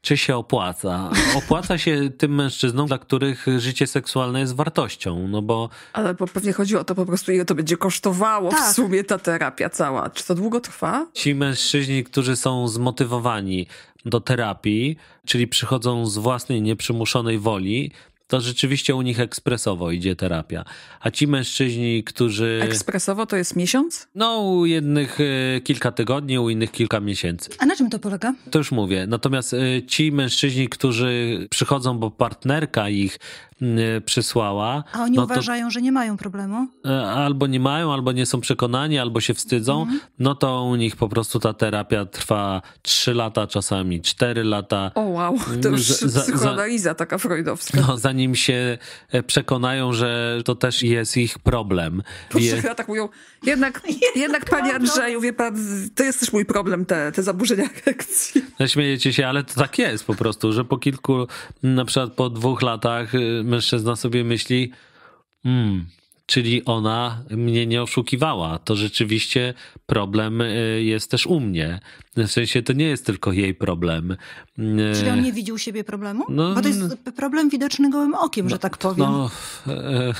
Czy się opłaca? Opłaca się tym mężczyznom, dla których życie seksualne jest wartością, no bo... Ale bo pewnie chodzi o to po prostu, ile to będzie kosztowało tak. w sumie ta terapia cała. Czy to długo trwa? Ci mężczyźni, którzy są zmotywowani do terapii, czyli przychodzą z własnej nieprzymuszonej woli, to rzeczywiście u nich ekspresowo idzie terapia. A ci mężczyźni, którzy. Ekspresowo to jest miesiąc? No, u jednych e, kilka tygodni, u innych kilka miesięcy. A na czym to polega? To już mówię. Natomiast e, ci mężczyźni, którzy przychodzą, bo partnerka ich Y, przysłała. A oni no uważają, to, że nie mają problemu? E, albo nie mają, albo nie są przekonani, albo się wstydzą. Mhm. No to u nich po prostu ta terapia trwa 3 lata, czasami 4 lata. O wow, mm, to już za, psychoanaliza za, taka freudowska. No, zanim się e, przekonają, że to też jest ich problem. Po Je... trzech latach mówią, jednak, jednak panie Andrzeju, wie pan, to jest też mój problem, te, te zaburzenia erekcji. No, śmiejecie się, ale to tak jest po prostu, że po kilku, na przykład po dwóch latach y, mężczyzna sobie myśli, hmm, czyli ona mnie nie oszukiwała. To rzeczywiście problem y, jest też u mnie. W sensie to nie jest tylko jej problem. Czyli on nie widział siebie problemu? No, bo to jest no. problem widoczny gołym okiem, no, że tak powiem. No, e...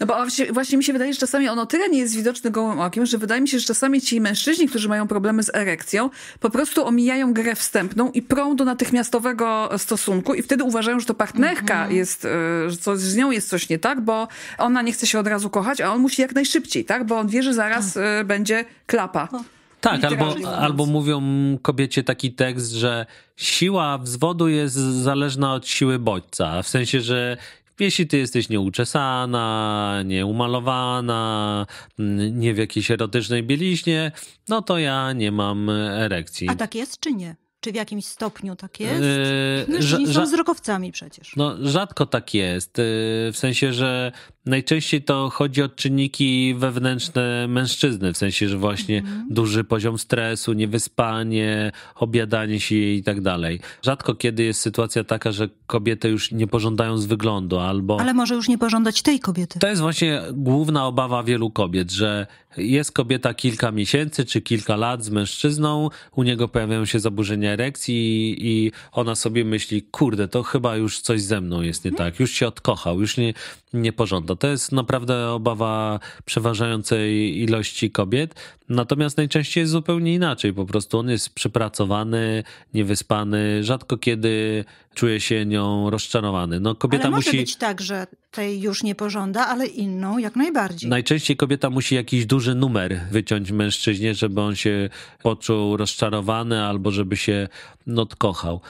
no bo właśnie, mi się wydaje, że czasami ono tyle nie jest widoczny gołym okiem, że wydaje mi się, że czasami ci mężczyźni, którzy mają problemy z erekcją, po prostu omijają grę wstępną i prą do natychmiastowego stosunku i wtedy uważają, że to partnerka mhm. jest, e, że coś, z nią jest coś nie tak, bo ona nie chce się od razu kochać, a on musi jak najszybciej, tak? Bo on wie, że zaraz tak. E, będzie klapa. O. No. Tak, albo, albo mówią kobiecie taki tekst, że siła wzwodu jest zależna od siły bodźca. W sensie, że jeśli ty jesteś nieuczesana, nieumalowana, mm, nie w jakiejś erotycznej bieliźnie, no to ja nie mam erekcji. A tak jest czy nie? Czy w jakimś stopniu tak yy, jest? Yy, no, są wzrokowcami przecież. No, rzadko tak jest. Yy, w sensie, że najczęściej to chodzi o czynniki wewnętrzne mężczyzny. W sensie, że właśnie mhm. duży poziom stresu, niewyspanie, obiadanie się i tak dalej. Rzadko kiedy jest sytuacja taka, że kobiety już nie pożądają z wyglądu albo. Ale może już nie pożądać tej kobiety. To jest właśnie główna obawa wielu kobiet, że jest kobieta kilka miesięcy czy kilka lat z mężczyzną, u niego pojawiają się zaburzenia erekcji i ona sobie myśli, kurde, to chyba już coś ze mną jest nie tak, już się odkochał, już nie, nie pożąda. To jest naprawdę obawa przeważającej ilości kobiet, natomiast najczęściej jest zupełnie inaczej, po prostu on jest przepracowany, niewyspany, rzadko kiedy czuje się nią rozczarowany. No, kobieta ale może musi... być tak, że tej już nie pożąda, ale inną jak najbardziej. Najczęściej kobieta musi jakiś duży numer wyciąć mężczyźnie, żeby on się poczuł rozczarowany albo żeby się no, odkochał.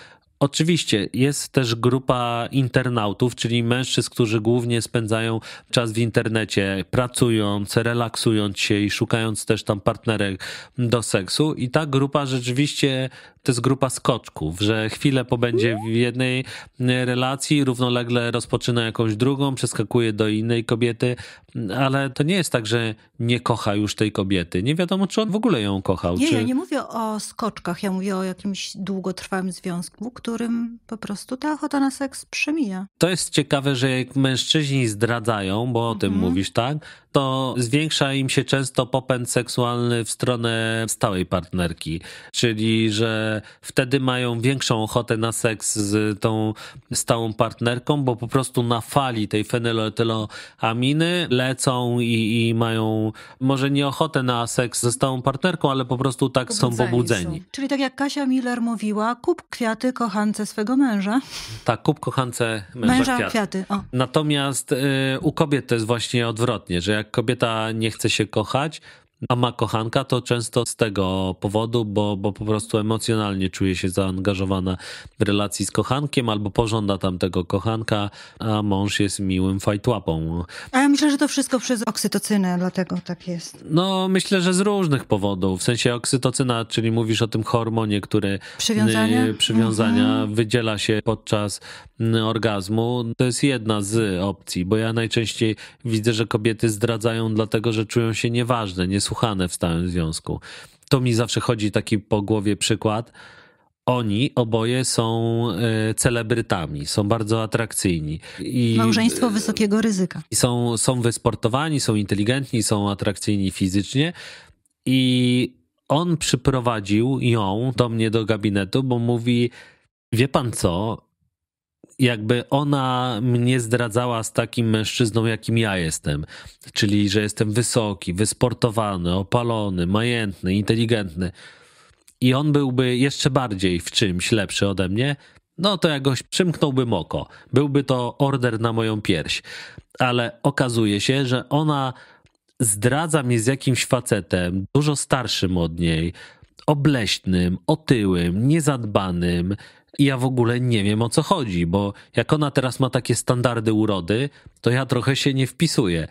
Oczywiście jest też grupa internautów, czyli mężczyzn, którzy głównie spędzają czas w internecie, pracując, relaksując się i szukając też tam partnerek do seksu. I ta grupa rzeczywiście to jest grupa skoczków, że chwilę pobędzie w jednej e, relacji, równolegle rozpoczyna jakąś drugą, przeskakuje do innej kobiety, ale to nie jest tak, że nie kocha już tej kobiety. Nie wiadomo, czy on w ogóle ją kochał. Nie, czy... ja nie mówię o skoczkach, ja mówię o jakimś długotrwałym związku, którym po prostu ta ochota na seks przemija. To jest ciekawe, że jak mężczyźni zdradzają, bo o tym mhm. mówisz, tak, to zwiększa im się często popęd seksualny w stronę stałej partnerki, czyli że wtedy mają większą ochotę na seks z tą stałą partnerką, bo po prostu na fali tej fenyloetyloaminy lecą i, i mają może nie ochotę na seks ze stałą partnerką, ale po prostu tak pobudzeni są pobudzeni. Są. Czyli tak jak Kasia Miller mówiła, kup kwiaty kochance swego męża. Tak, kup kochance męża, męża kwiaty. kwiaty. Natomiast y, u kobiet to jest właśnie odwrotnie, że jak kobieta nie chce się kochać, a ma kochanka, to często z tego powodu, bo, bo po prostu emocjonalnie czuje się zaangażowana w relacji z kochankiem albo pożąda tam tego kochanka, a mąż jest miłym fajtłapą. A ja myślę, że to wszystko przez oksytocynę, dlatego tak jest. No, myślę, że z różnych powodów. W sensie oksytocyna, czyli mówisz o tym hormonie, który przywiązania, y, przywiązania mhm. wydziela się podczas orgazmu. To jest jedna z opcji, bo ja najczęściej widzę, że kobiety zdradzają dlatego, że czują się nieważne, niesłuszne wysłuchane w stałym związku. To mi zawsze chodzi taki po głowie przykład. Oni oboje są e, celebrytami, są bardzo atrakcyjni. I, Małżeństwo wysokiego ryzyka. Są, są wysportowani, są inteligentni, są atrakcyjni fizycznie. I on przyprowadził ją do mnie do gabinetu, bo mówi: Wie pan co? jakby ona mnie zdradzała z takim mężczyzną, jakim ja jestem. Czyli, że jestem wysoki, wysportowany, opalony, majętny, inteligentny. I on byłby jeszcze bardziej w czymś lepszy ode mnie, no to jakoś przymknąłbym oko. Byłby to order na moją pierś. Ale okazuje się, że ona zdradza mnie z jakimś facetem, dużo starszym od niej, obleśnym, otyłym, niezadbanym, i ja w ogóle nie wiem o co chodzi, bo jak ona teraz ma takie standardy urody, to ja trochę się nie wpisuję.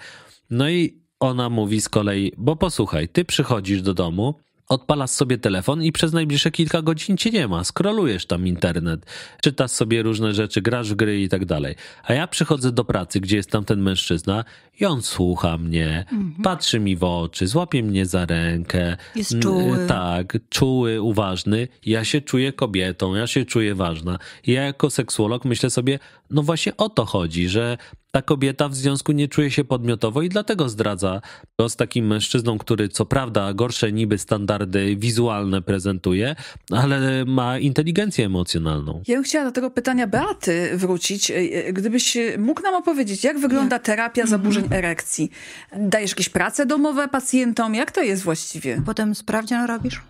No i ona mówi z kolei, bo posłuchaj, ty przychodzisz do domu, odpalasz sobie telefon i przez najbliższe kilka godzin cię nie ma. Skrolujesz tam internet, czytasz sobie różne rzeczy, grasz w gry i tak dalej. A ja przychodzę do pracy, gdzie jest tam ten mężczyzna i on słucha mnie, mhm. patrzy mi w oczy, złapie mnie za rękę. Jest mm, czuły. Tak, czuły, uważny. Ja się czuję kobietą, ja się czuję ważna. Ja jako seksuolog myślę sobie, no właśnie o to chodzi, że ta kobieta w związku nie czuje się podmiotowo i dlatego zdradza go z takim mężczyzną, który co prawda gorsze niby standardy wizualne prezentuje, ale ma inteligencję emocjonalną. Ja bym chciała do tego pytania Beaty wrócić. E, e, gdybyś e, mógł nam opowiedzieć, jak wygląda terapia mhm. zaburzeń erekcji? Dajesz jakieś prace domowe pacjentom? Jak to jest właściwie? Potem sprawdzian robisz?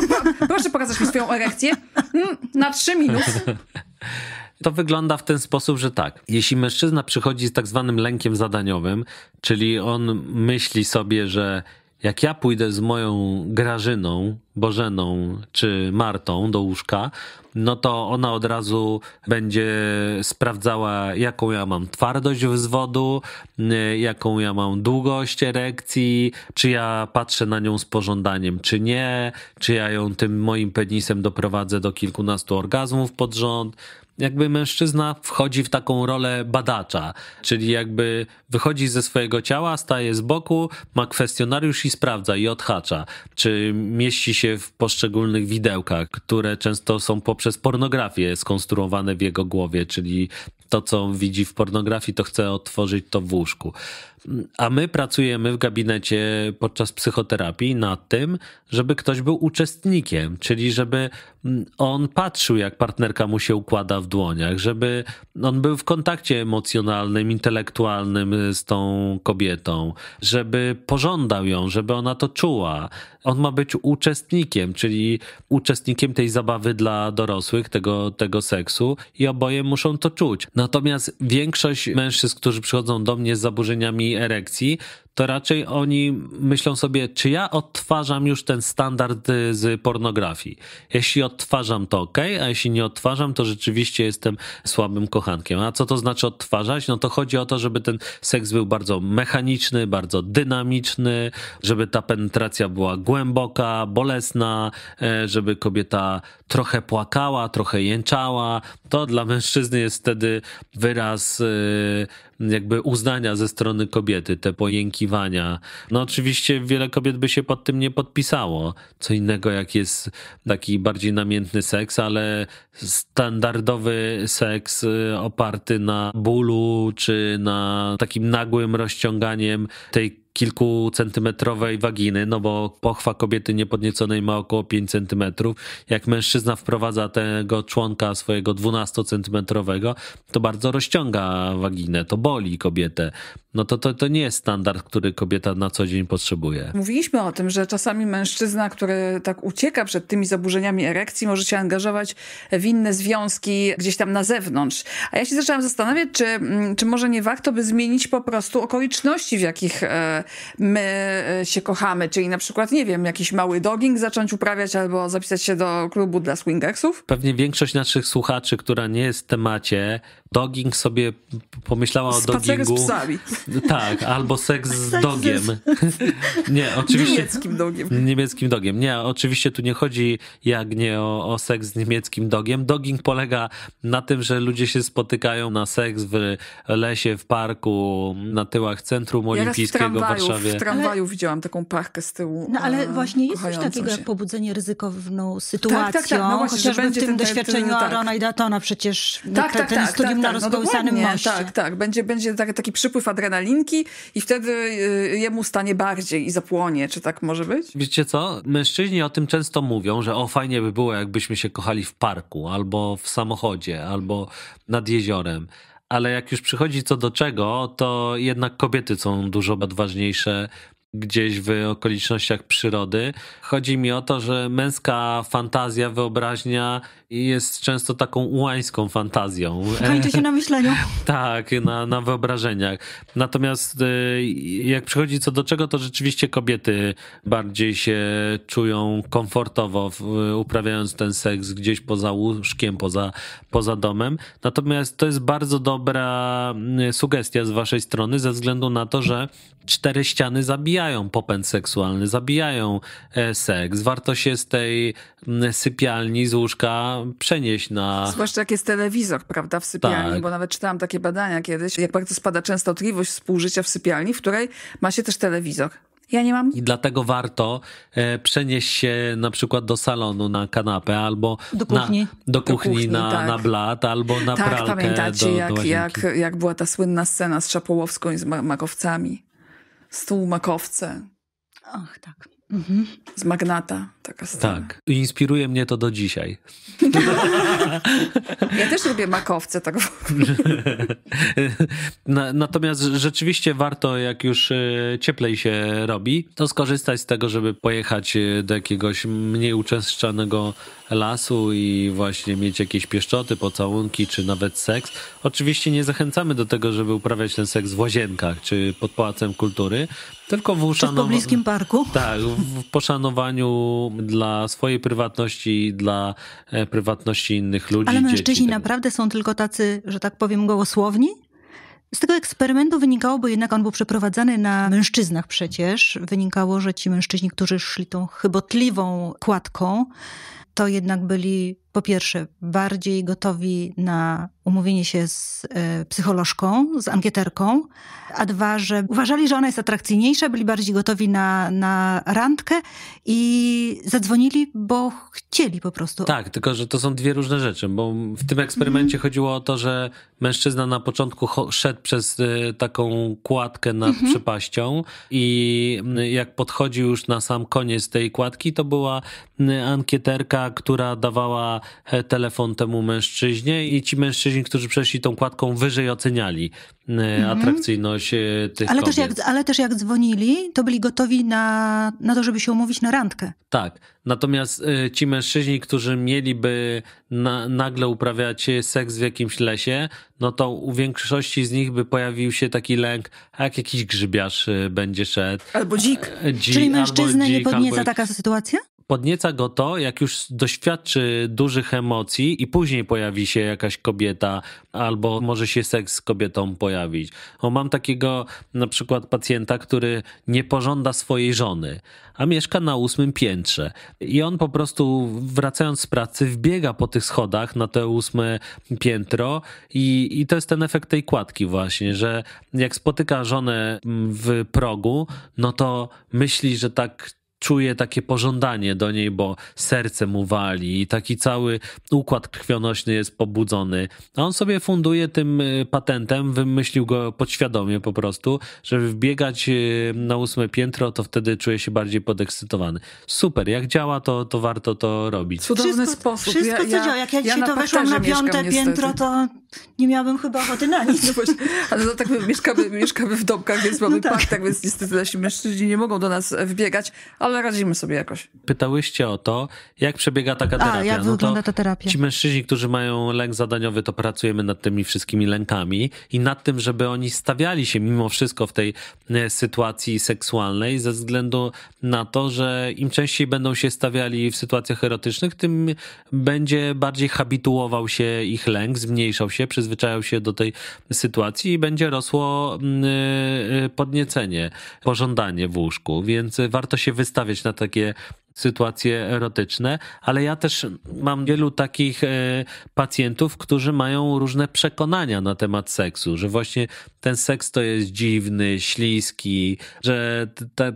proszę pokazać mi swoją erekcję. Mm, na trzy minuty. To wygląda w ten sposób, że tak. Jeśli mężczyzna przychodzi z tak zwanym lękiem zadaniowym, czyli on myśli sobie, że jak ja pójdę z moją Grażyną, Bożeną czy Martą do łóżka, no to ona od razu będzie sprawdzała, jaką ja mam twardość wzwodu, y, jaką ja mam długość erekcji, czy ja patrzę na nią z pożądaniem, czy nie, czy ja ją tym moim penisem doprowadzę do kilkunastu orgazmów pod rząd jakby mężczyzna wchodzi w taką rolę badacza, czyli jakby wychodzi ze swojego ciała, staje z boku, ma kwestionariusz i sprawdza i odhacza, czy mieści się w poszczególnych widełkach, które często są poprzez pornografię skonstruowane w jego głowie, czyli to, co widzi w pornografii, to chce otworzyć to w łóżku a my pracujemy w gabinecie podczas psychoterapii nad tym, żeby ktoś był uczestnikiem, czyli żeby mm, on patrzył, jak partnerka mu się układa w dłoniach, żeby on był w kontakcie emocjonalnym, intelektualnym y, z tą kobietą, żeby pożądał ją, żeby ona to czuła. On ma być uczestnikiem, czyli uczestnikiem tej zabawy dla dorosłych, tego, tego seksu i oboje muszą to czuć. Natomiast większość mężczyzn, którzy przychodzą do mnie z zaburzeniami erekcji, to raczej oni myślą sobie, czy ja odtwarzam już ten standard y, z pornografii. Jeśli odtwarzam, to ok, a jeśli nie odtwarzam, to rzeczywiście jestem słabym kochankiem. A co to znaczy odtwarzać? No to chodzi o to, żeby ten seks był bardzo mechaniczny, bardzo dynamiczny, żeby ta penetracja była głęboka, bolesna, e, żeby kobieta trochę płakała, trochę jęczała. To dla mężczyzny jest wtedy wyraz y, jakby uznania ze strony kobiety, te pojękiwania. No oczywiście wiele kobiet by się pod tym nie podpisało. Co innego jak jest taki bardziej namiętny seks, ale standardowy seks y, oparty na bólu czy na takim nagłym rozciąganiem tej kilkucentymetrowej waginy, no bo pochwa kobiety niepodnieconej ma około 5 centymetrów. Jak mężczyzna wprowadza tego członka swojego 12-centymetrowego, to bardzo rozciąga waginę, to boli kobietę. No to, to, to nie jest standard, który kobieta na co dzień potrzebuje. Mówiliśmy o tym, że czasami mężczyzna, który tak ucieka przed tymi zaburzeniami erekcji, może się angażować w inne związki gdzieś tam na zewnątrz. A ja się zaczęłam zastanawiać, czy, mm, czy może nie warto by zmienić po prostu okoliczności, w jakich e, my e, się kochamy, czyli na przykład, nie wiem, jakiś mały dogging zacząć uprawiać albo zapisać się do klubu dla swingersów? Pewnie większość naszych słuchaczy, która nie jest w temacie, Dogging sobie pomyślała o dogingu. z psami. Tak, albo seks z dogiem. nie, oczywiście. Niemieckim dogiem. Niemieckim dogiem. Nie, oczywiście tu nie chodzi jak nie o, o seks z niemieckim dogiem. Dogging polega na tym, że ludzie się spotykają na seks w lesie, w parku, na tyłach Centrum Olimpijskiego ja w, tramwaju, w Warszawie. W tramwaju ale... widziałam taką pachkę z tyłu. No ale e, właśnie jest coś takiego jak pobudzenie ryzykowną sytuacją. Tak, tak, tak. No właśnie, chociażby w tym doświadczeniu ten, tak. Arona i Datona przecież tak, tak, tak, tak, tak, na no rozkołysanym no moście. Tak, tak. Będzie, będzie taki przypływ adrenalinki i wtedy y, jemu stanie bardziej i zapłonie. Czy tak może być? Wiecie co? Mężczyźni o tym często mówią, że o fajnie by było, jakbyśmy się kochali w parku, albo w samochodzie, albo nad jeziorem ale jak już przychodzi co do czego, to jednak kobiety są dużo odważniejsze gdzieś w okolicznościach przyrody. Chodzi mi o to, że męska fantazja, wyobraźnia i jest często taką ułańską fantazją. Kończy się na myśleniu. tak, na, na wyobrażeniach. Natomiast y, jak przychodzi co do czego, to rzeczywiście kobiety bardziej się czują komfortowo uprawiając ten seks gdzieś poza łóżkiem, poza, poza domem. Natomiast to jest bardzo dobra y, sugestia z waszej strony ze względu na to, że cztery ściany zabijają popęd seksualny, zabijają e, seks. Warto się z tej sypialni, z łóżka przenieść na... Zwłaszcza jak jest telewizor, prawda, w sypialni, tak. bo nawet czytałam takie badania kiedyś, jak bardzo spada częstotliwość współżycia w sypialni, w której ma się też telewizor. Ja nie mam. I dlatego warto e, przenieść się na przykład do salonu na kanapę albo do kuchni, na, do kuchni, do kuchni na, tak. na blat albo na tak, pralkę. Pamiętacie, do, jak, do jak, jak była ta słynna scena z Szapołowską i z makowcami? Stół makowce. Ach, tak. Mhm. Z magnata taka scena. Tak. Inspiruje mnie to do dzisiaj. ja też lubię makowce, tak Natomiast rzeczywiście warto, jak już e, cieplej się robi, to skorzystać z tego, żeby pojechać e, do jakiegoś mniej uczęszczanego lasu i właśnie mieć jakieś pieszczoty, pocałunki czy nawet seks. Oczywiście nie zachęcamy do tego, żeby uprawiać ten seks w łazienkach czy pod Pałacem Kultury, tylko w, uszanow... w pobliskim parku. Tak, w poszanowaniu dla swojej prywatności i dla e, prywatności innych ludzi. Ale mężczyźni dzieci, tak naprawdę są tylko tacy, że tak powiem, gołosłowni? Z tego eksperymentu wynikało, bo jednak on był przeprowadzany na mężczyznach przecież, wynikało, że ci mężczyźni, którzy szli tą chybotliwą kładką, to jednak byli po pierwsze bardziej gotowi na umówienie się z e, psycholożką, z ankieterką, a dwa, że uważali, że ona jest atrakcyjniejsza, byli bardziej gotowi na, na randkę i zadzwonili, bo chcieli po prostu. Tak, tylko że to są dwie różne rzeczy, bo w tym eksperymencie mm. chodziło o to, że mężczyzna na początku szedł przez y, taką kładkę nad mm -hmm. przepaścią i y, jak podchodził już na sam koniec tej kładki, to była y, ankieterka, która dawała e, telefon temu mężczyźnie i ci mężczyźni, którzy przeszli tą kładką wyżej oceniali mhm. atrakcyjność się tych ale Też jak, ale też jak dzwonili, to byli gotowi na, na to, żeby się umówić na randkę. Tak. Natomiast y, ci mężczyźni, którzy mieliby na, nagle uprawiać seks w jakimś lesie, no to u większości z nich by pojawił się taki lęk, jak jakiś grzybiarz y, będzie szedł. Albo dzik. Y, dzik Czyli mężczyznę nie podnieca albo... taka sytuacja? podnieca go to, jak już doświadczy dużych emocji i później pojawi się jakaś kobieta, albo może się seks z kobietą pojawić. O, mam takiego na przykład pacjenta, który nie pożąda swojej żony, a mieszka na ósmym piętrze. I on po prostu wracając z pracy wbiega po tych schodach na te ósme piętro i, i to jest ten efekt tej kładki właśnie, że jak spotyka żonę mm, w progu, no to myśli, że tak czuje takie pożądanie do niej, bo serce mu wali i taki cały układ krwionośny jest pobudzony. A on sobie funduje tym y, patentem, wymyślił go podświadomie po prostu, żeby wbiegać y, na ósme piętro, to wtedy czuje się bardziej podekscytowany. Super, jak działa, to, to warto to robić. Cudowny wszystko, sposób. Wszystko, co ja, działa. Jak ja dzisiaj to weszłam na piąte mieszkam, piętro, niestety. to nie miałabym chyba ochoty na nic. No właśnie, ale no tak mieszkamy, mieszkamy w domkach, więc no mamy no tak. tak więc niestety nasi mężczyźni nie mogą do nas e, wbiegać, ale radzimy sobie jakoś. Pytałyście o to, jak przebiega taka terapia. A, jak no wygląda ta terapia? Ci mężczyźni, którzy mają lęk zadaniowy, to pracujemy nad tymi wszystkimi lękami i nad tym, żeby oni stawiali się mimo wszystko w tej e, sytuacji seksualnej ze względu na to, że im częściej będą się stawiali w sytuacjach erotycznych, tym będzie bardziej habituował się ich lęk, zmniejszał się się, przyzwyczają się do tej sytuacji i będzie rosło mm, y, y, podniecenie, pożądanie w łóżku, więc warto się wystawiać na takie sytuacje erotyczne, ale ja też mam wielu takich e, pacjentów, którzy mają różne przekonania na temat seksu, że właśnie ten seks to jest dziwny, śliski, że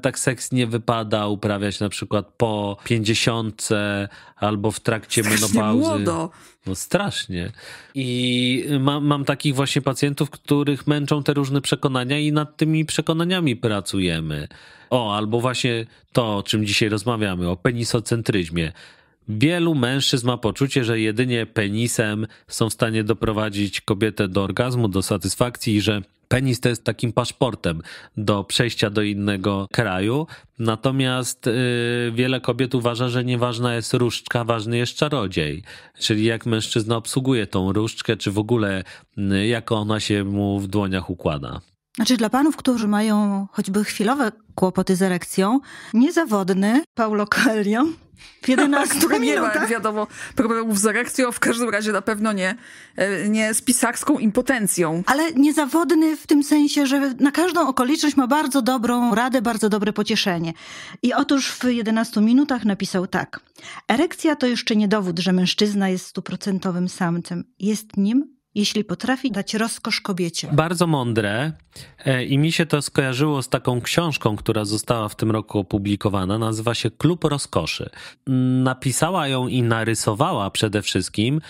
tak seks nie wypada uprawiać na przykład po pięćdziesiątce albo w trakcie Strasznie menopauzy. Młodo. No strasznie. I ma, mam takich właśnie pacjentów, których męczą te różne przekonania i nad tymi przekonaniami pracujemy. O, albo właśnie to, o czym dzisiaj rozmawiamy, o penisocentryzmie. Wielu mężczyzn ma poczucie, że jedynie penisem są w stanie doprowadzić kobietę do orgazmu, do satysfakcji, i że penis to jest takim paszportem do przejścia do innego kraju. Natomiast y, wiele kobiet uważa, że nieważna jest różdżka, ważny jest czarodziej. Czyli jak mężczyzna obsługuje tą różdżkę, czy w ogóle yy, jak ona się mu w dłoniach układa. Znaczy dla panów, którzy mają choćby chwilowe kłopoty z erekcją, niezawodny Paulo Coelho w 11 Który nie ma, wiadomo, problemów z erekcją, w każdym razie na pewno nie, e, nie z pisarską impotencją. Ale niezawodny w tym sensie, że na każdą okoliczność ma bardzo dobrą radę, bardzo dobre pocieszenie. I otóż w 11 minutach napisał tak. Erekcja to jeszcze nie dowód, że mężczyzna jest stuprocentowym samcem. Jest nim jeśli potrafi dać rozkosz kobiecie. Bardzo mądre e, i mi się to skojarzyło z taką książką, która została w tym roku opublikowana. Nazywa się Klub Rozkoszy. Napisała ją i narysowała przede wszystkim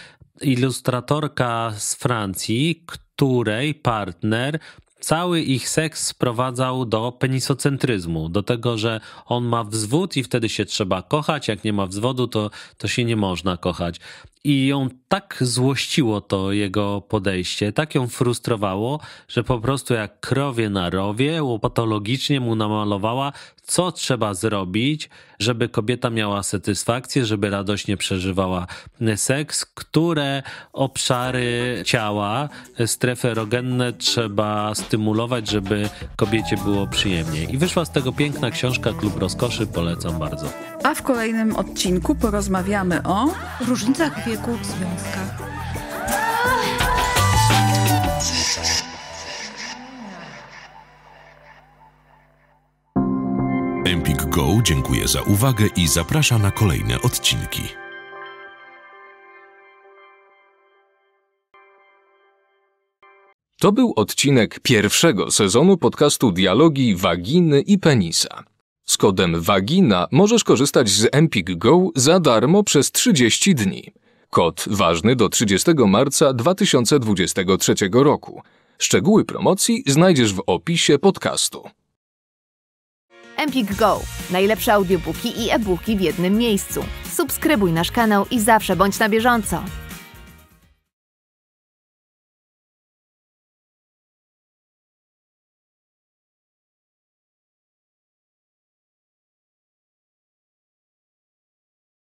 ilustratorka z Francji, której partner cały ich seks sprowadzał do penisocentryzmu, do tego, że on ma wzwód i wtedy się trzeba kochać, jak nie ma wzwodu, to, to się nie można kochać. I ją tak złościło to jego podejście, tak ją frustrowało, że po prostu jak krowie na rowie, łopatologicznie mu namalowała, co trzeba zrobić, żeby kobieta miała satysfakcję, żeby radośnie przeżywała seks, które obszary ciała, strefy erogenne trzeba stymulować, żeby kobiecie było przyjemniej. I wyszła z tego piękna książka Klub Rozkoszy, polecam bardzo. A w kolejnym odcinku porozmawiamy o różnicach wieku człowieku w związkach. Empik Go dziękuję za uwagę i zaprasza na kolejne odcinki. To był odcinek pierwszego sezonu podcastu Dialogi Waginy i Penisa. Z kodem WAGINA możesz korzystać z Empik Go za darmo przez 30 dni. Kod ważny do 30 marca 2023 roku. Szczegóły promocji znajdziesz w opisie podcastu. Empik Go. Najlepsze audiobooki i e-booki w jednym miejscu. Subskrybuj nasz kanał i zawsze bądź na bieżąco.